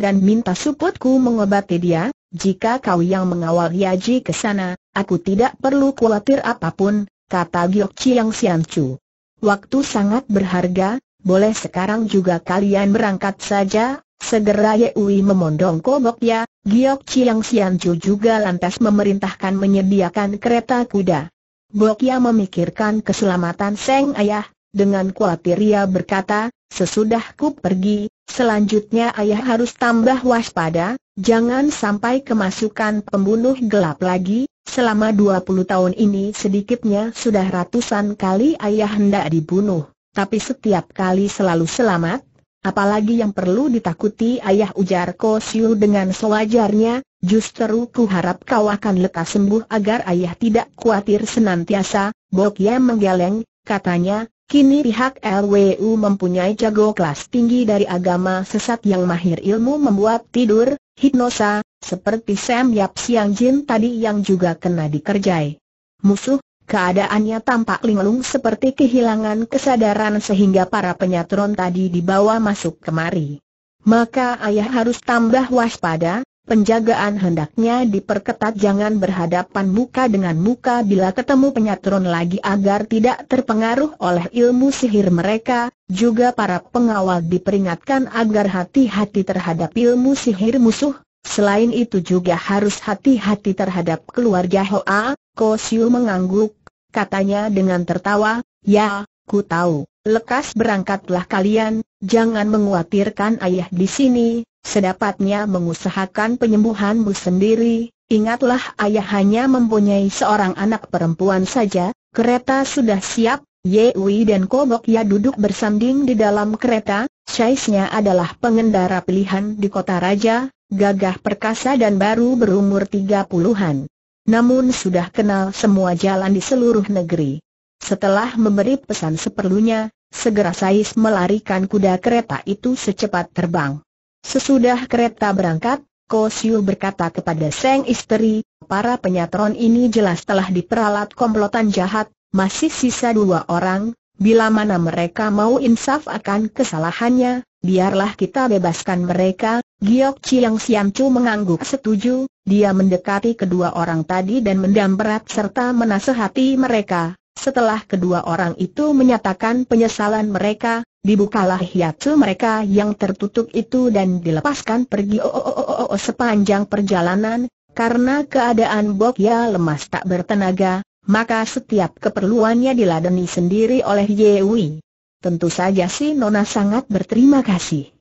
dan minta suputku mengobati dia, jika kau yang mengawal Yaji ke sana, aku tidak perlu khawatir apapun, kata Giok Chiang Sian Chu. Waktu sangat berharga, boleh sekarang juga kalian berangkat saja, segera Ui memondong koboknya, Giok Chiang Sian Chu juga lantas memerintahkan menyediakan kereta kuda. Bokia memikirkan keselamatan Seng Ayah, dengan khawatir ia berkata, sesudah sesudahku pergi, selanjutnya ayah harus tambah waspada, jangan sampai kemasukan pembunuh gelap lagi, selama 20 tahun ini sedikitnya sudah ratusan kali ayah hendak dibunuh, tapi setiap kali selalu selamat, Apalagi yang perlu ditakuti ayah ujar Ko Siu dengan sewajarnya, justru ku harap kau akan lekas sembuh agar ayah tidak khawatir senantiasa, Bok ya menggeleng, katanya, kini pihak LWU mempunyai jago kelas tinggi dari agama sesat yang mahir ilmu membuat tidur, hipnosa, seperti Sam Yap Siang Jin tadi yang juga kena dikerjai. Musuh Keadaannya tampak linglung seperti kehilangan kesadaran sehingga para penyatron tadi dibawa masuk kemari. Maka ayah harus tambah waspada, penjagaan hendaknya diperketat jangan berhadapan muka dengan muka bila ketemu penyatron lagi agar tidak terpengaruh oleh ilmu sihir mereka, juga para pengawal diperingatkan agar hati-hati terhadap ilmu sihir musuh, Selain itu juga harus hati-hati terhadap keluarga Hoa, Kosiu mengangguk, katanya dengan tertawa, ya, ku tahu, lekas berangkatlah kalian, jangan menguatirkan ayah di sini, sedapatnya mengusahakan penyembuhanmu sendiri, ingatlah ayah hanya mempunyai seorang anak perempuan saja, kereta sudah siap, Ye Wei dan Kobok Ya duduk bersanding di dalam kereta, Syaisnya adalah pengendara pilihan di kota raja, gagah perkasa dan baru berumur tiga puluhan namun sudah kenal semua jalan di seluruh negeri. Setelah memberi pesan seperlunya, segera Sais melarikan kuda kereta itu secepat terbang. Sesudah kereta berangkat, Kosiu berkata kepada Seng Istri, para penyatron ini jelas telah diperalat komplotan jahat, masih sisa dua orang, bila mana mereka mau insaf akan kesalahannya, biarlah kita bebaskan mereka, Giok Chiang Siam Chu mengangguk setuju, dia mendekati kedua orang tadi dan mendamperat serta menasehati mereka. Setelah kedua orang itu menyatakan penyesalan mereka, dibukalah hiatu mereka yang tertutup itu dan dilepaskan pergi oh, oh, oh, oh, oh, sepanjang perjalanan, karena keadaan Bok Ya lemas tak bertenaga, maka setiap keperluannya diladeni sendiri oleh Yewi. Tentu saja si Nona sangat berterima kasih.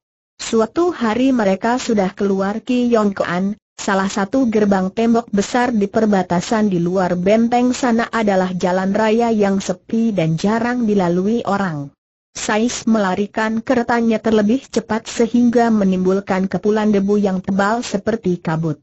Suatu hari mereka sudah keluar Ki Yongkoan, salah satu gerbang tembok besar di perbatasan di luar benteng sana adalah jalan raya yang sepi dan jarang dilalui orang. Sais melarikan keretanya terlebih cepat sehingga menimbulkan kepulan debu yang tebal seperti kabut.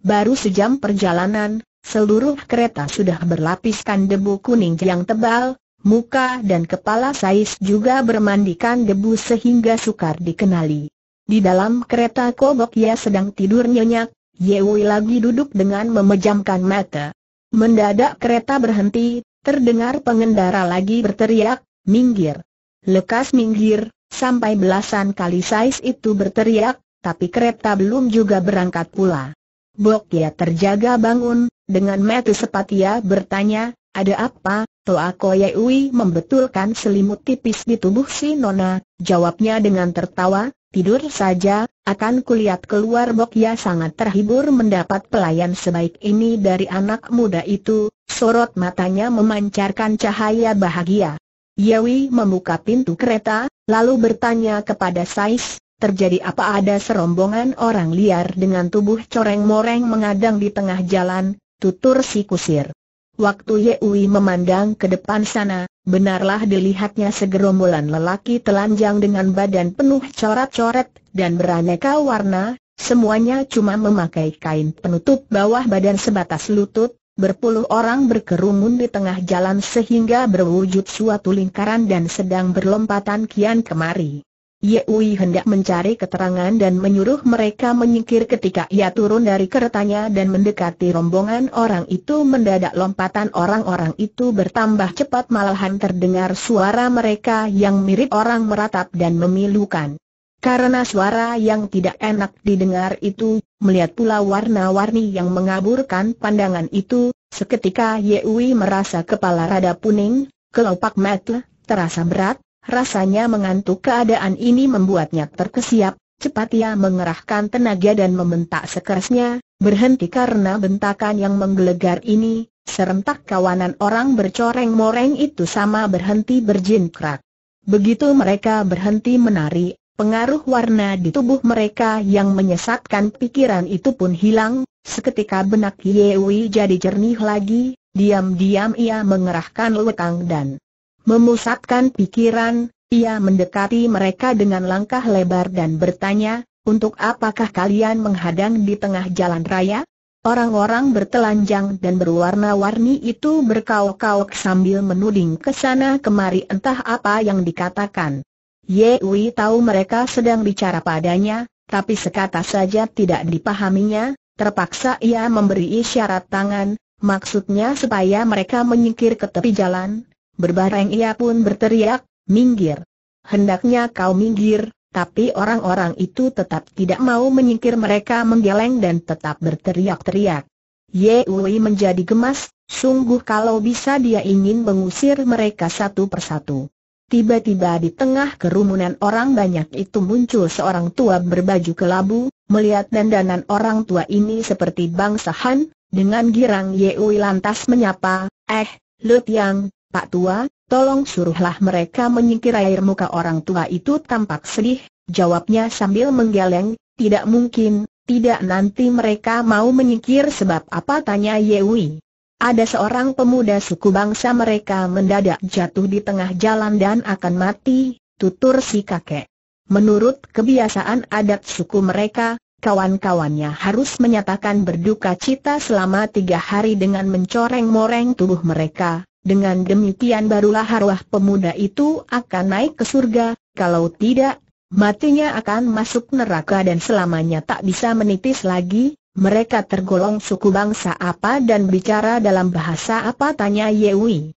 Baru sejam perjalanan, seluruh kereta sudah berlapiskan debu kuning yang tebal, muka dan kepala Sais juga bermandikan debu sehingga sukar dikenali. Di dalam kereta kobok ia sedang tidur nyenyak, Yewi lagi duduk dengan memejamkan mata. Mendadak kereta berhenti, terdengar pengendara lagi berteriak, minggir. Lekas minggir, sampai belasan kali Sais itu berteriak, tapi kereta belum juga berangkat pula. Bok ya terjaga bangun, dengan mata sepat ia bertanya, ada apa, Toako Yewi membetulkan selimut tipis di tubuh si Nona, jawabnya dengan tertawa, Tidur saja, akan kulihat keluar Bokya sangat terhibur mendapat pelayan sebaik ini dari anak muda itu, sorot matanya memancarkan cahaya bahagia. Yawi membuka pintu kereta, lalu bertanya kepada Sais, terjadi apa ada serombongan orang liar dengan tubuh coreng-moreng mengadang di tengah jalan, tutur si kusir. Waktu Yewi memandang ke depan sana, benarlah dilihatnya segerombolan lelaki telanjang dengan badan penuh coret-coret dan beraneka warna, semuanya cuma memakai kain penutup bawah badan sebatas lutut, berpuluh orang berkerumun di tengah jalan sehingga berwujud suatu lingkaran dan sedang berlompatan kian kemari. Yehui hendak mencari keterangan dan menyuruh mereka menyingkir ketika ia turun dari keretanya dan mendekati rombongan orang itu mendadak lompatan orang-orang itu bertambah cepat malahan terdengar suara mereka yang mirip orang meratap dan memilukan. Karena suara yang tidak enak didengar itu, melihat pula warna-warni yang mengaburkan pandangan itu, seketika Yehui merasa kepala rada kuning, kelopak mata terasa berat, Rasanya mengantuk keadaan ini membuatnya terkesiap, cepat ia mengerahkan tenaga dan membentak sekerasnya, berhenti karena bentakan yang menggelegar ini, serentak kawanan orang bercoreng-moreng itu sama berhenti berjinkrak. Begitu mereka berhenti menari, pengaruh warna di tubuh mereka yang menyesatkan pikiran itu pun hilang, seketika benak Yewi jadi jernih lagi, diam-diam ia mengerahkan lekang dan Memusatkan pikiran, ia mendekati mereka dengan langkah lebar dan bertanya, untuk apakah kalian menghadang di tengah jalan raya? Orang-orang bertelanjang dan berwarna-warni itu berkauk-kauk sambil menuding ke sana kemari entah apa yang dikatakan. Ye Wei tahu mereka sedang bicara padanya, tapi sekata saja tidak dipahaminya, terpaksa ia memberi isyarat tangan, maksudnya supaya mereka menyingkir ke tepi jalan, Berbareng ia pun berteriak, minggir. Hendaknya kau minggir, tapi orang-orang itu tetap tidak mau menyingkir mereka menggeleng dan tetap berteriak-teriak. Yeui menjadi gemas, sungguh kalau bisa dia ingin mengusir mereka satu persatu. Tiba-tiba di tengah kerumunan orang banyak itu muncul seorang tua berbaju kelabu, melihat dandanan orang tua ini seperti bangsahan, dengan girang Yeui lantas menyapa, eh, Lut Yang, Pak Tua, tolong suruhlah mereka menyingkir air muka orang tua itu tampak sedih, jawabnya sambil menggeleng, tidak mungkin, tidak nanti mereka mau menyingkir sebab apa tanya Yewi. Ada seorang pemuda suku bangsa mereka mendadak jatuh di tengah jalan dan akan mati, tutur si kakek. Menurut kebiasaan adat suku mereka, kawan-kawannya harus menyatakan berduka cita selama tiga hari dengan mencoreng-moreng tubuh mereka, dengan demikian barulah arwah pemuda itu akan naik ke surga, kalau tidak, matinya akan masuk neraka dan selamanya tak bisa menitis lagi. Mereka tergolong suku bangsa apa dan bicara dalam bahasa apa tanya Yewi.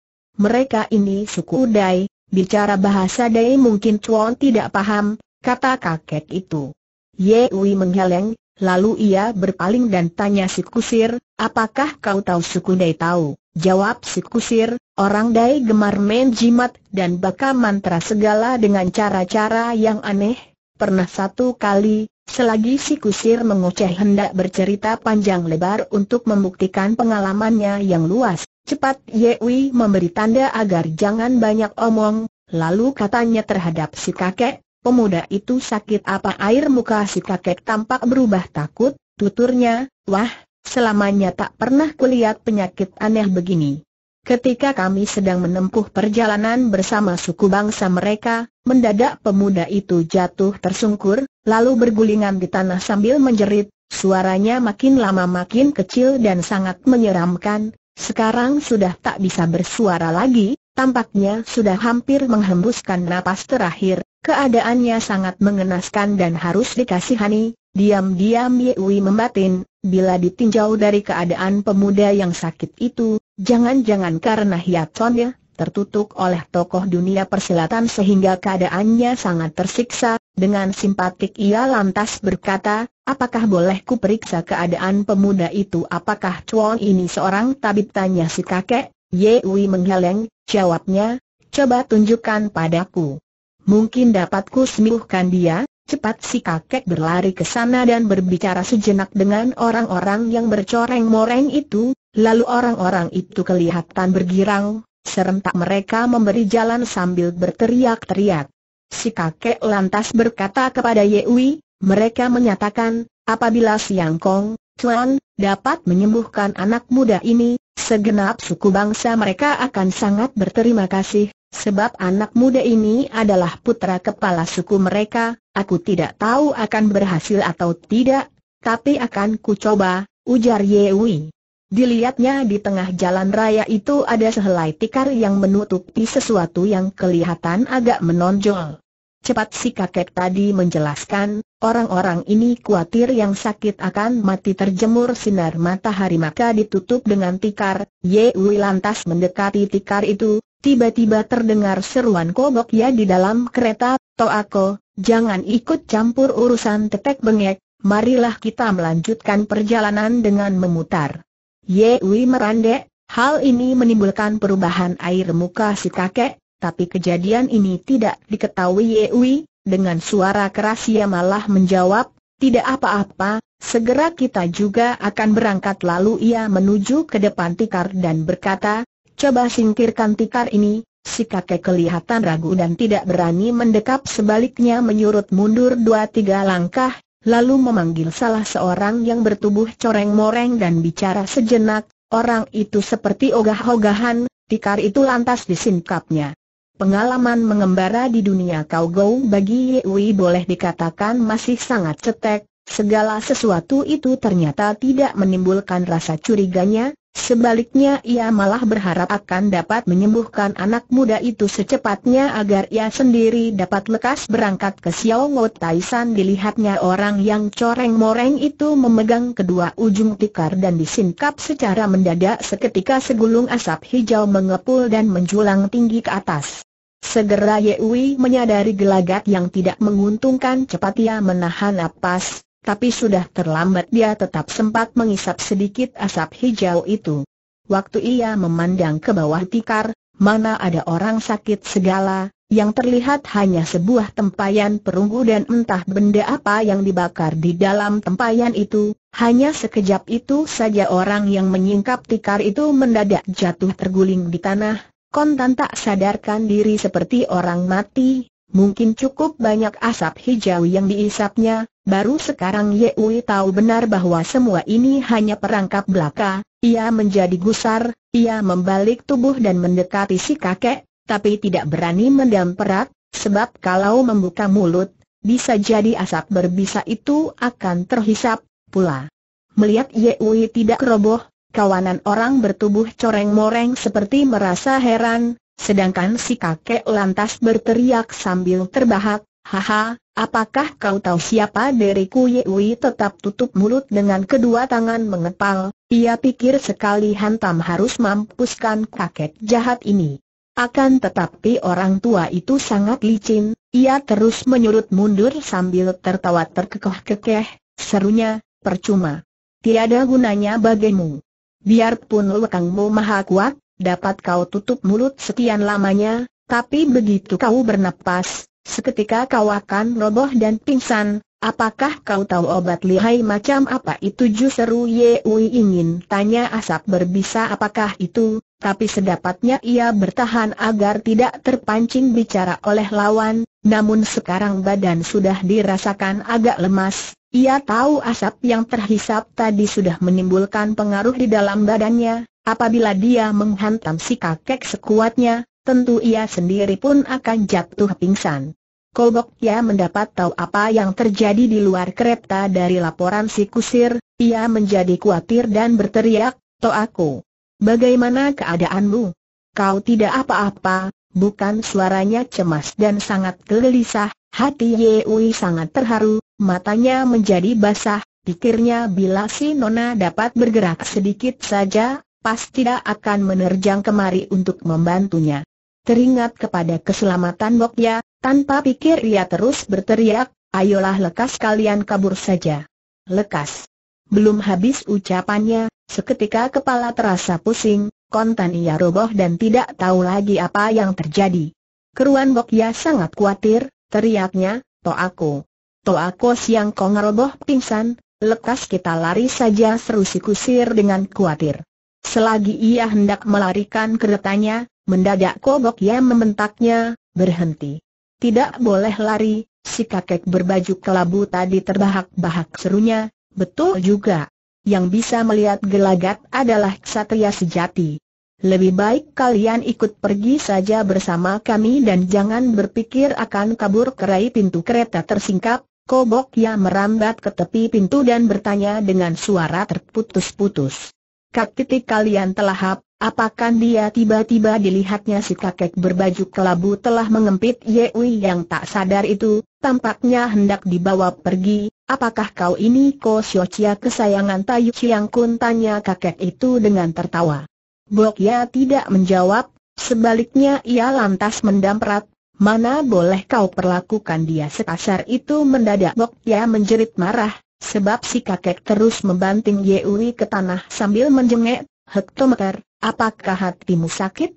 Mereka ini suku Dai, bicara bahasa Dai mungkin Chuan tidak paham, kata kakek itu. Yewi menggeleng, lalu ia berpaling dan tanya si kusir, apakah kau tahu suku Dai tahu? Jawab si kusir, orang dai gemar main jimat dan baka mantra segala dengan cara-cara yang aneh. Pernah satu kali, selagi si kusir mengoceh hendak bercerita panjang lebar untuk membuktikan pengalamannya yang luas, cepat Yewi memberi tanda agar jangan banyak omong, lalu katanya terhadap si kakek, pemuda itu sakit apa air muka si kakek tampak berubah takut, tuturnya, wah, Selamanya tak pernah kulihat penyakit aneh begini. Ketika kami sedang menempuh perjalanan bersama suku bangsa mereka, mendadak pemuda itu jatuh tersungkur, lalu bergulingan di tanah sambil menjerit, suaranya makin lama makin kecil dan sangat menyeramkan, sekarang sudah tak bisa bersuara lagi, tampaknya sudah hampir menghembuskan napas terakhir, keadaannya sangat mengenaskan dan harus dikasihani, diam-diam Yewi membatin, Bila ditinjau dari keadaan pemuda yang sakit itu, jangan-jangan karena hiatonnya, tertutup oleh tokoh dunia persilatan sehingga keadaannya sangat tersiksa, dengan simpatik ia lantas berkata, apakah boleh ku periksa keadaan pemuda itu apakah cuan ini seorang tabib tanya si kakek, Yewi menghaleng, jawabnya, coba tunjukkan padaku. Mungkin dapatku sembuhkan dia, Cepat si kakek berlari ke sana dan berbicara sejenak dengan orang-orang yang bercoreng-moreng itu, lalu orang-orang itu kelihatan bergirang, serentak mereka memberi jalan sambil berteriak-teriak. Si kakek lantas berkata kepada Yewi, mereka menyatakan, apabila Siang Kong, Chuan, dapat menyembuhkan anak muda ini, segenap suku bangsa mereka akan sangat berterima kasih, Sebab anak muda ini adalah putra kepala suku mereka, aku tidak tahu akan berhasil atau tidak, tapi akan ku coba, ujar Yewi. Dilihatnya di tengah jalan raya itu ada sehelai tikar yang menutupi sesuatu yang kelihatan agak menonjol. Cepat si kakek tadi menjelaskan, orang-orang ini khawatir yang sakit akan mati terjemur sinar matahari maka ditutup dengan tikar, Yewi lantas mendekati tikar itu, Tiba-tiba terdengar seruan kobok ya di dalam kereta, Toako, jangan ikut campur urusan tetek bengek, marilah kita melanjutkan perjalanan dengan memutar. Yewi merandek, hal ini menimbulkan perubahan air muka si kakek, tapi kejadian ini tidak diketahui Yewi, dengan suara keras ia malah menjawab, tidak apa-apa, segera kita juga akan berangkat lalu ia menuju ke depan tikar dan berkata, Coba singkirkan tikar ini, si kakek kelihatan ragu dan tidak berani mendekap sebaliknya menyurut mundur dua tiga langkah, lalu memanggil salah seorang yang bertubuh coreng-moreng dan bicara sejenak, orang itu seperti ogah-ogahan, tikar itu lantas disingkapnya. Pengalaman mengembara di dunia Kau gau bagi Yewi boleh dikatakan masih sangat cetek, segala sesuatu itu ternyata tidak menimbulkan rasa curiganya, Sebaliknya ia malah berharap akan dapat menyembuhkan anak muda itu secepatnya agar ia sendiri dapat lekas berangkat ke Xiaongo San dilihatnya orang yang coreng-moreng itu memegang kedua ujung tikar dan disingkap secara mendadak seketika segulung asap hijau mengepul dan menjulang tinggi ke atas. Segera Yewi menyadari gelagat yang tidak menguntungkan cepat ia menahan napas, tapi sudah terlambat dia tetap sempat mengisap sedikit asap hijau itu. Waktu ia memandang ke bawah tikar, mana ada orang sakit segala, yang terlihat hanya sebuah tempayan perunggu dan entah benda apa yang dibakar di dalam tempayan itu, hanya sekejap itu saja orang yang menyingkap tikar itu mendadak jatuh terguling di tanah, kontan tak sadarkan diri seperti orang mati, mungkin cukup banyak asap hijau yang diisapnya, Baru sekarang Ye Wei tahu benar bahwa semua ini hanya perangkap belaka, ia menjadi gusar, ia membalik tubuh dan mendekati si kakek, tapi tidak berani mendam perak, sebab kalau membuka mulut, bisa jadi asap berbisa itu akan terhisap, pula. Melihat Ye Wei tidak roboh, kawanan orang bertubuh coreng-moreng seperti merasa heran, sedangkan si kakek lantas berteriak sambil terbahak, Haha, apakah kau tahu siapa diriku Yewi tetap tutup mulut dengan kedua tangan mengepal, ia pikir sekali hantam harus mampuskan kakek jahat ini. Akan tetapi orang tua itu sangat licin, ia terus menyurut mundur sambil tertawa terkekeh-kekeh, serunya, percuma. Tiada gunanya bagimu. Biarpun lekangmu maha kuat, dapat kau tutup mulut sekian lamanya, tapi begitu kau bernapas, Seketika kau akan roboh dan pingsan, apakah kau tahu obat lihai macam apa itu justru Ye Wei ingin tanya asap berbisa apakah itu, tapi sedapatnya ia bertahan agar tidak terpancing bicara oleh lawan, namun sekarang badan sudah dirasakan agak lemas, ia tahu asap yang terhisap tadi sudah menimbulkan pengaruh di dalam badannya, apabila dia menghantam si kakek sekuatnya, tentu ia sendiri pun akan jatuh pingsan. Kobokya mendapat tahu apa yang terjadi di luar kereta dari laporan si kusir, ia menjadi khawatir dan berteriak, "To aku, bagaimana keadaanmu? Kau tidak apa-apa, bukan suaranya cemas dan sangat gelisah, hati Yeui sangat terharu, matanya menjadi basah, pikirnya bila si Nona dapat bergerak sedikit saja, pasti tidak akan menerjang kemari untuk membantunya. Teringat kepada keselamatan Bokya, tanpa pikir ia terus berteriak, ayolah lekas kalian kabur saja. Lekas. Belum habis ucapannya, seketika kepala terasa pusing, kontan ia roboh dan tidak tahu lagi apa yang terjadi. Keruan Bokya sangat khawatir, teriaknya, To aku siang kong roboh pingsan, lekas kita lari saja seru si kusir dengan khawatir. Selagi ia hendak melarikan keretanya, Mendadak kobok yang membentaknya, berhenti. Tidak boleh lari, si kakek berbaju kelabu tadi terbahak-bahak serunya, betul juga. Yang bisa melihat gelagat adalah ksatria sejati. Lebih baik kalian ikut pergi saja bersama kami dan jangan berpikir akan kabur kerai pintu kereta tersingkap, Kobok yang merambat ke tepi pintu dan bertanya dengan suara terputus-putus. Kak titik kalian telah hap, Apakah dia tiba-tiba dilihatnya si kakek berbaju kelabu telah mengempit Yewi yang tak sadar itu, tampaknya hendak dibawa pergi, apakah kau ini Ko Chia kesayangan Tayu Chiang Kun tanya kakek itu dengan tertawa. Bok Ya tidak menjawab, sebaliknya ia lantas mendamprat, mana boleh kau perlakukan dia sekasar itu mendadak Bok Ya menjerit marah, Sebab si kakek terus membanting Yewi ke tanah sambil menjengek, hektometer, Apakah hatimu sakit?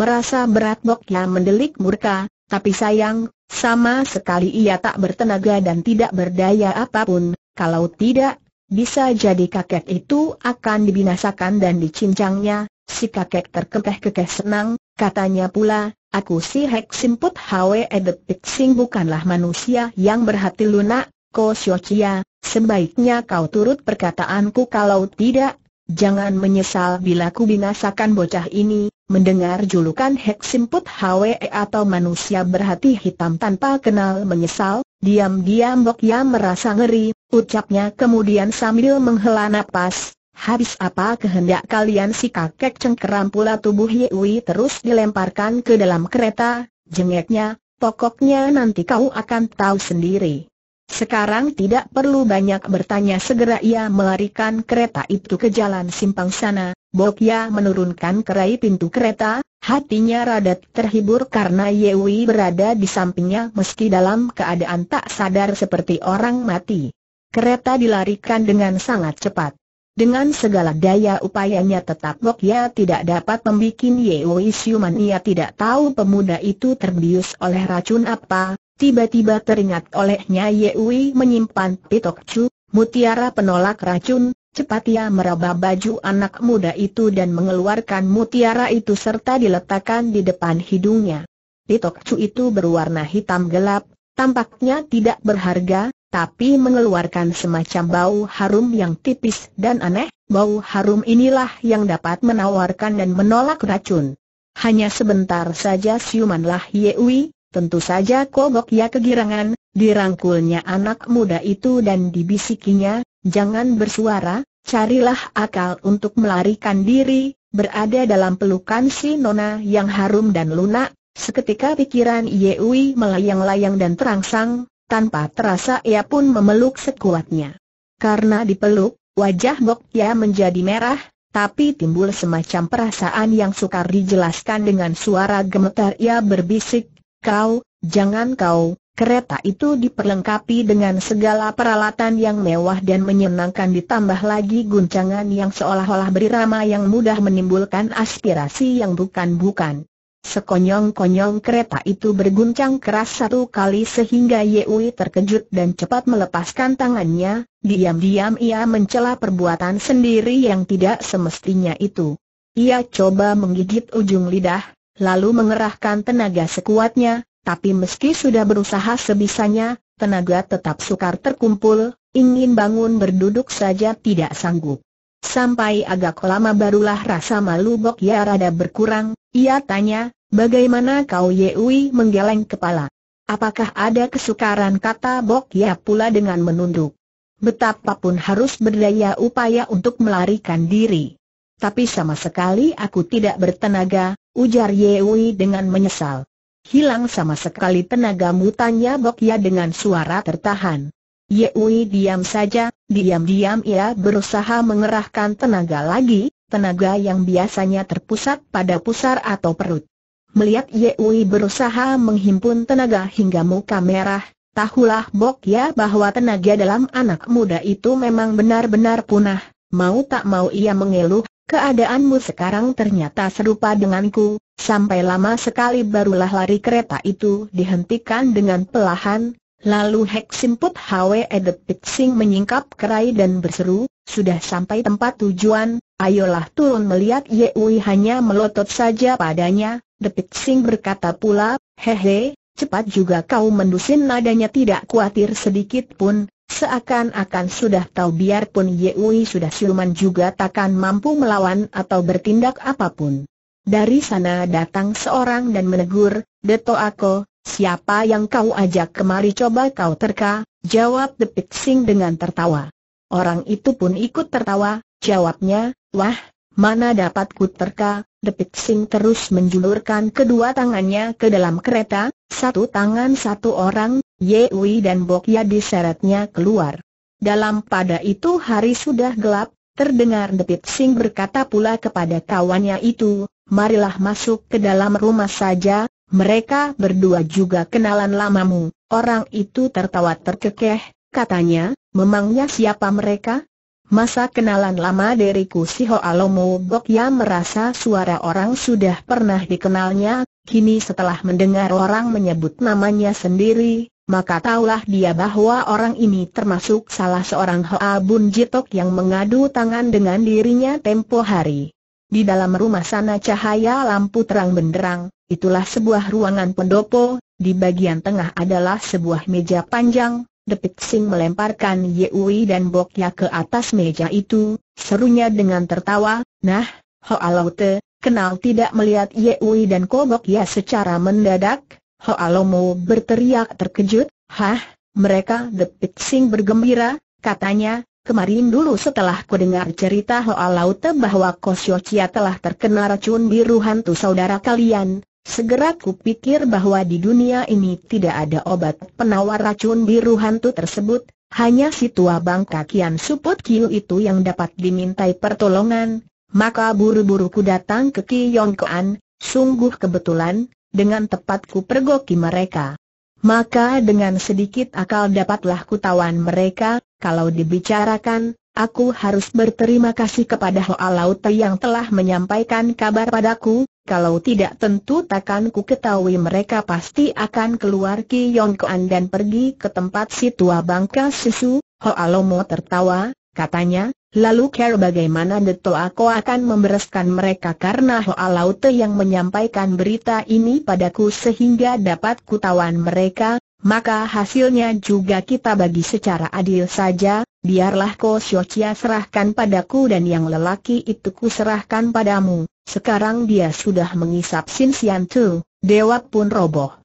Merasa berat moknya mendelik murka, tapi sayang, sama sekali ia tak bertenaga dan tidak berdaya apapun, kalau tidak, bisa jadi kakek itu akan dibinasakan dan dicincangnya, si kakek terkekeh-kekeh senang, katanya pula, aku si Hek Simput Hwe Edep bukanlah manusia yang berhati lunak, Ko syocia. sebaiknya kau turut perkataanku kalau tidak, Jangan menyesal bila ku binasakan bocah ini, mendengar julukan Hek Simput Hwe atau manusia berhati hitam tanpa kenal menyesal, diam-diam Bok ya merasa ngeri, ucapnya kemudian sambil menghela napas, habis apa kehendak kalian si kakek cengkeram pula tubuh Yewi terus dilemparkan ke dalam kereta, jengeknya, pokoknya nanti kau akan tahu sendiri. Sekarang tidak perlu banyak bertanya segera ia melarikan kereta itu ke jalan simpang sana, Bokya menurunkan kerai pintu kereta, hatinya radat terhibur karena Yewi berada di sampingnya meski dalam keadaan tak sadar seperti orang mati. Kereta dilarikan dengan sangat cepat. Dengan segala daya upayanya tetap Bokya tidak dapat membuat Yewi siuman ia tidak tahu pemuda itu terbius oleh racun apa, Tiba-tiba teringat olehnya Yewi menyimpan pitok cu, mutiara penolak racun, cepat ia meraba baju anak muda itu dan mengeluarkan mutiara itu serta diletakkan di depan hidungnya. Pitok cu itu berwarna hitam gelap, tampaknya tidak berharga, tapi mengeluarkan semacam bau harum yang tipis dan aneh, bau harum inilah yang dapat menawarkan dan menolak racun. Hanya sebentar saja siumanlah Yewi, Tentu saja kogok ya kegirangan, dirangkulnya anak muda itu dan dibisikinya, jangan bersuara, carilah akal untuk melarikan diri, berada dalam pelukan si nona yang harum dan lunak, seketika pikiran Yewi melayang-layang dan terangsang, tanpa terasa ia pun memeluk sekuatnya. Karena dipeluk, wajah Gok menjadi merah, tapi timbul semacam perasaan yang sukar dijelaskan dengan suara gemetar ia berbisik, Kau, jangan kau, kereta itu diperlengkapi dengan segala peralatan yang mewah dan menyenangkan ditambah lagi guncangan yang seolah-olah berirama yang mudah menimbulkan aspirasi yang bukan-bukan. Sekonyong-konyong kereta itu berguncang keras satu kali sehingga Yeui terkejut dan cepat melepaskan tangannya, diam-diam ia mencela perbuatan sendiri yang tidak semestinya itu. Ia coba menggigit ujung lidah, lalu mengerahkan tenaga sekuatnya, tapi meski sudah berusaha sebisanya, tenaga tetap sukar terkumpul, ingin bangun berduduk saja tidak sanggup. Sampai agak lama barulah rasa malu Bok Ya rada berkurang, ia tanya, bagaimana kau Yewi menggeleng kepala? Apakah ada kesukaran kata Bok Ya pula dengan menunduk? Betapapun harus berdaya upaya untuk melarikan diri. Tapi sama sekali aku tidak bertenaga, ujar Yewi dengan menyesal. Hilang sama sekali tenagamu tanya Bokya dengan suara tertahan. Yewi diam saja, diam-diam ia berusaha mengerahkan tenaga lagi, tenaga yang biasanya terpusat pada pusar atau perut. Melihat Yewi berusaha menghimpun tenaga hingga muka merah, tahulah Bokya bahwa tenaga dalam anak muda itu memang benar-benar punah. Mau tak mau ia mengeluh, Keadaanmu sekarang ternyata serupa denganku, sampai lama sekali barulah lari kereta itu dihentikan dengan pelahan, lalu Hek Simput Hwe Edep Pitsing menyingkap kerai dan berseru, sudah sampai tempat tujuan, ayolah turun melihat Yewi hanya melotot saja padanya, The Pitsing berkata pula, hehe, cepat juga kau mendusin nadanya tidak khawatir sedikit pun, Seakan-akan sudah tahu biarpun Yewi sudah siluman juga takkan mampu melawan atau bertindak apapun. Dari sana datang seorang dan menegur, Deto Ako, siapa yang kau ajak kemari coba kau terka, jawab The Pit dengan tertawa. Orang itu pun ikut tertawa, jawabnya, wah, mana dapat ku terka, The Pit terus menjulurkan kedua tangannya ke dalam kereta, satu tangan satu orang Yewi dan Bokya diseretnya keluar. Dalam pada itu hari sudah gelap, terdengar Depit Sing berkata pula kepada kawannya itu, marilah masuk ke dalam rumah saja, mereka berdua juga kenalan lamamu. Orang itu tertawa terkekeh, katanya, memangnya siapa mereka? Masa kenalan lama dariku si Bok Bokya merasa suara orang sudah pernah dikenalnya, Kini setelah mendengar orang menyebut namanya sendiri, maka taulah dia bahwa orang ini termasuk salah seorang Hoa Bun Jitok yang mengadu tangan dengan dirinya tempo hari. Di dalam rumah sana cahaya lampu terang benderang, itulah sebuah ruangan pendopo, di bagian tengah adalah sebuah meja panjang, Depik Sing melemparkan Yewi dan Bokya ke atas meja itu, serunya dengan tertawa, nah, Hoa Laute, kenal tidak melihat Yewi dan Kobok ya secara mendadak? Hoalomo berteriak terkejut, Hah, mereka the sing bergembira, katanya, kemarin dulu setelah ku dengar cerita Hoalaute bahwa Kosyocia telah terkena racun biru hantu saudara kalian, segera ku pikir bahwa di dunia ini tidak ada obat penawar racun biru hantu tersebut, hanya si tua bangka Kian Suput Kiu itu yang dapat dimintai pertolongan, maka buru-buru ku datang ke Kiyongkoan, sungguh kebetulan, dengan tepat ku pergoki mereka. Maka dengan sedikit akal dapatlah kutawan mereka, kalau dibicarakan, aku harus berterima kasih kepada Hoa Laute yang telah menyampaikan kabar padaku, kalau tidak tentu takkan ku ketahui mereka pasti akan keluar Ki Kuan dan pergi ke tempat si tua bangka susu, Hoa Lomo tertawa, katanya, Lalu care bagaimana Deto aku akan membereskan mereka karena Hoa Laute yang menyampaikan berita ini padaku sehingga dapat kutawan mereka, maka hasilnya juga kita bagi secara adil saja, biarlah Ko Siocia serahkan padaku dan yang lelaki itu ku serahkan padamu. Sekarang dia sudah mengisap Sin Sian Tu, dewa pun roboh.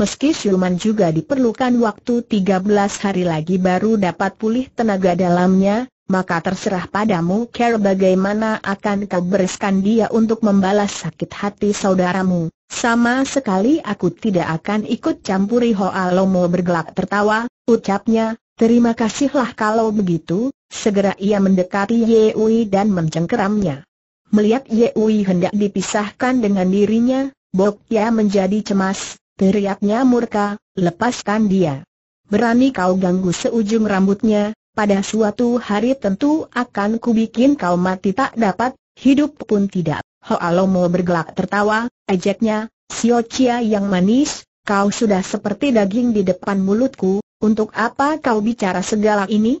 Meski Siuman juga diperlukan waktu 13 hari lagi baru dapat pulih tenaga dalamnya, maka terserah padamu care bagaimana akan kau bereskan dia untuk membalas sakit hati saudaramu. Sama sekali aku tidak akan ikut campuri Hoa Lomo bergelak tertawa, ucapnya, terima kasihlah kalau begitu, segera ia mendekati Yeui dan mencengkeramnya. Melihat Yeui hendak dipisahkan dengan dirinya, Bok Ya menjadi cemas, teriaknya murka, lepaskan dia. Berani kau ganggu seujung rambutnya, pada suatu hari tentu akan kubikin kau mati tak dapat, hidup pun tidak. mau bergelak tertawa, ejeknya, Sio Chia yang manis, kau sudah seperti daging di depan mulutku, untuk apa kau bicara segala ini?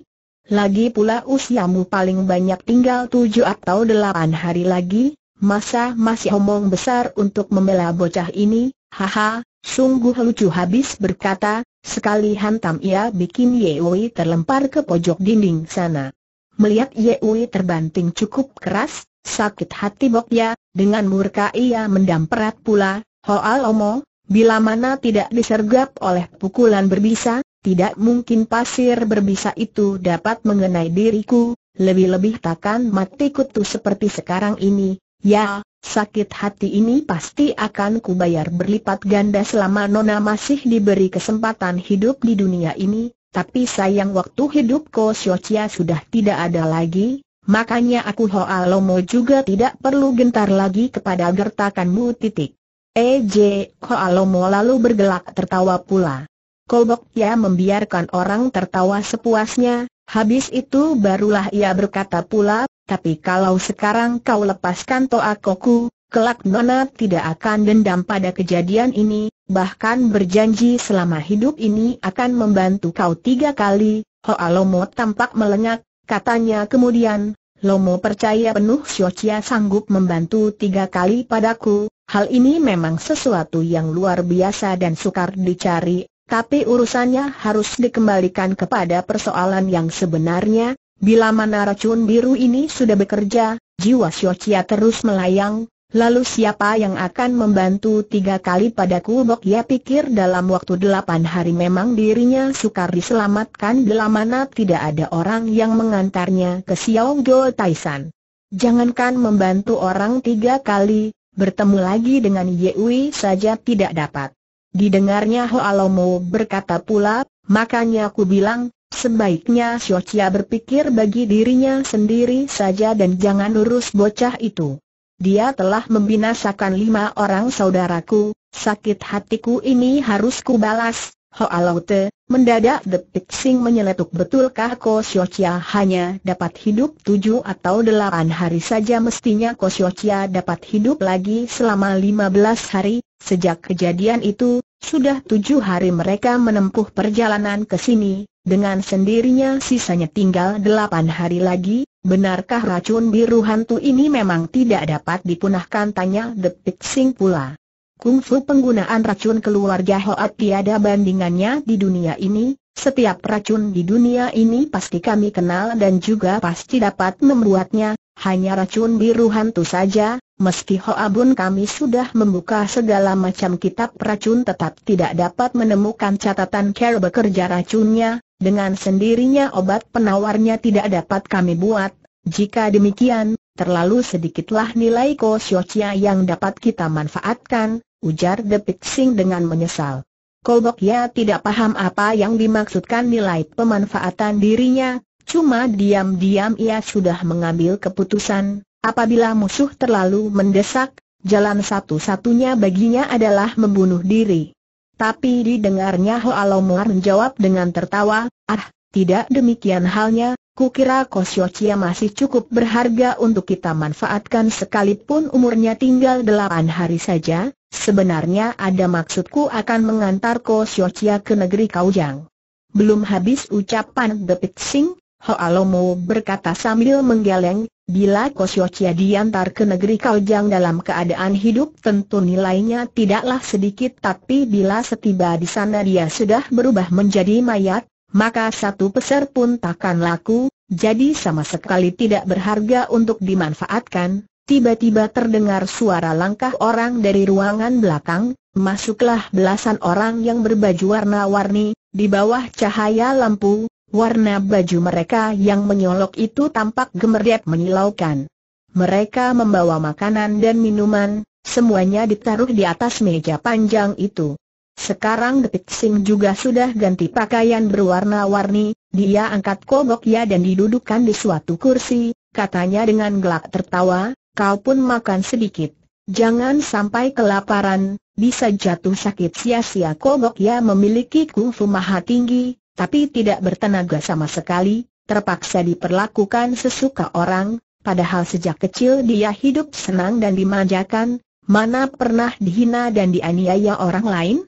Lagi pula usiamu paling banyak tinggal tujuh atau delapan hari lagi, masa masih omong besar untuk membela bocah ini, haha, sungguh lucu habis berkata, Sekali hantam ia bikin Yewi terlempar ke pojok dinding sana. Melihat Yewi terbanting cukup keras, sakit hati Bokya, dengan murka ia mendamperat pula, Hoa Lomo, bila mana tidak disergap oleh pukulan berbisa, tidak mungkin pasir berbisa itu dapat mengenai diriku, lebih-lebih takkan mati kutu seperti sekarang ini, Ya, sakit hati ini pasti akan kubayar berlipat ganda selama Nona masih diberi kesempatan hidup di dunia ini, tapi sayang waktu hidup Ko Siocia sudah tidak ada lagi, makanya aku Lomo juga tidak perlu gentar lagi kepada gertakanmu titik. Ej, Lomo lalu bergelak tertawa pula. Kolbok ya membiarkan orang tertawa sepuasnya, habis itu barulah ia berkata pula, tapi kalau sekarang kau lepaskan Toa Koku, kelak Nona tidak akan dendam pada kejadian ini, bahkan berjanji selama hidup ini akan membantu kau tiga kali. Hoa Lomo tampak melengak, katanya kemudian, Lomo percaya penuh Xiaochia sanggup membantu tiga kali padaku, hal ini memang sesuatu yang luar biasa dan sukar dicari, tapi urusannya harus dikembalikan kepada persoalan yang sebenarnya, Bila mana racun biru ini sudah bekerja, jiwa Xiaoqia terus melayang, lalu siapa yang akan membantu tiga kali padaku Bok ya pikir dalam waktu delapan hari memang dirinya sukar diselamatkan bila mana tidak ada orang yang mengantarnya ke Xiaogol Taisan. Jangankan membantu orang tiga kali, bertemu lagi dengan Yewi saja tidak dapat. Didengarnya Hoalomo berkata pula, makanya aku bilang, Sebaiknya Xiaoqia berpikir bagi dirinya sendiri saja dan jangan urus bocah itu. Dia telah membinasakan lima orang saudaraku, sakit hatiku ini harus kubalas. Hoalaute, mendadak The Pixing menyeletuk betulkah Ko Xiaoqia hanya dapat hidup tujuh atau delapan hari saja mestinya Ko Xiaoqia dapat hidup lagi selama lima belas hari, sejak kejadian itu, sudah tujuh hari mereka menempuh perjalanan ke sini, dengan sendirinya sisanya tinggal delapan hari lagi, benarkah racun biru hantu ini memang tidak dapat dipunahkan tanya Detik Sing pula. Kungfu penggunaan racun keluarga Hoat tiada bandingannya di dunia ini, setiap racun di dunia ini pasti kami kenal dan juga pasti dapat membuatnya, hanya racun biru hantu saja, meski Hoabun kami sudah membuka segala macam kitab racun tetap tidak dapat menemukan catatan care bekerja racunnya, dengan sendirinya obat penawarnya tidak dapat kami buat, jika demikian, terlalu sedikitlah nilai kosyocia yang dapat kita manfaatkan, ujar The Pixing dengan menyesal. Kobok ya tidak paham apa yang dimaksudkan nilai pemanfaatan dirinya, cuma diam-diam ia sudah mengambil keputusan, apabila musuh terlalu mendesak, jalan satu-satunya baginya adalah membunuh diri. Tapi didengarnya Hoalomuar menjawab dengan tertawa, ah, tidak demikian halnya, kukira Kosiochia masih cukup berharga untuk kita manfaatkan sekalipun umurnya tinggal delapan hari saja, sebenarnya ada maksudku akan mengantar Kosiochia ke negeri Kaujang. Belum habis ucapan The Depit Singh, Hoalomo berkata sambil menggeleng, Bila Kosyocia diantar ke negeri Kaljang dalam keadaan hidup tentu nilainya tidaklah sedikit tapi bila setiba di sana dia sudah berubah menjadi mayat, maka satu peser pun takkan laku, jadi sama sekali tidak berharga untuk dimanfaatkan. Tiba-tiba terdengar suara langkah orang dari ruangan belakang, masuklah belasan orang yang berbaju warna-warni, di bawah cahaya lampu, Warna baju mereka yang menyolok itu tampak gemerdep menyilaukan. Mereka membawa makanan dan minuman, semuanya ditaruh di atas meja panjang itu. Sekarang Detik Sing juga sudah ganti pakaian berwarna-warni, dia angkat koboknya dan didudukkan di suatu kursi, katanya dengan gelak tertawa, kau pun makan sedikit. Jangan sampai kelaparan, bisa jatuh sakit sia-sia Kobok ya memiliki kungfu maha tinggi, tapi tidak bertenaga sama sekali, terpaksa diperlakukan sesuka orang, padahal sejak kecil dia hidup senang dan dimanjakan, mana pernah dihina dan dianiaya orang lain?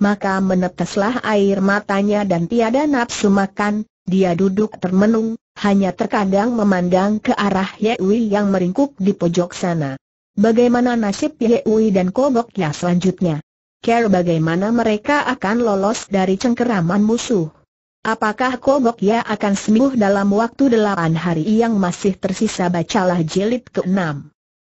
Maka meneteslah air matanya dan tiada nafsu makan, dia duduk termenung, hanya terkadang memandang ke arah Yewi yang meringkuk di pojok sana. Bagaimana nasib Yewi dan Koboknya selanjutnya? Care bagaimana mereka akan lolos dari cengkeraman musuh? Apakah ya akan sembuh dalam waktu delapan hari yang masih tersisa bacalah jilid keenam.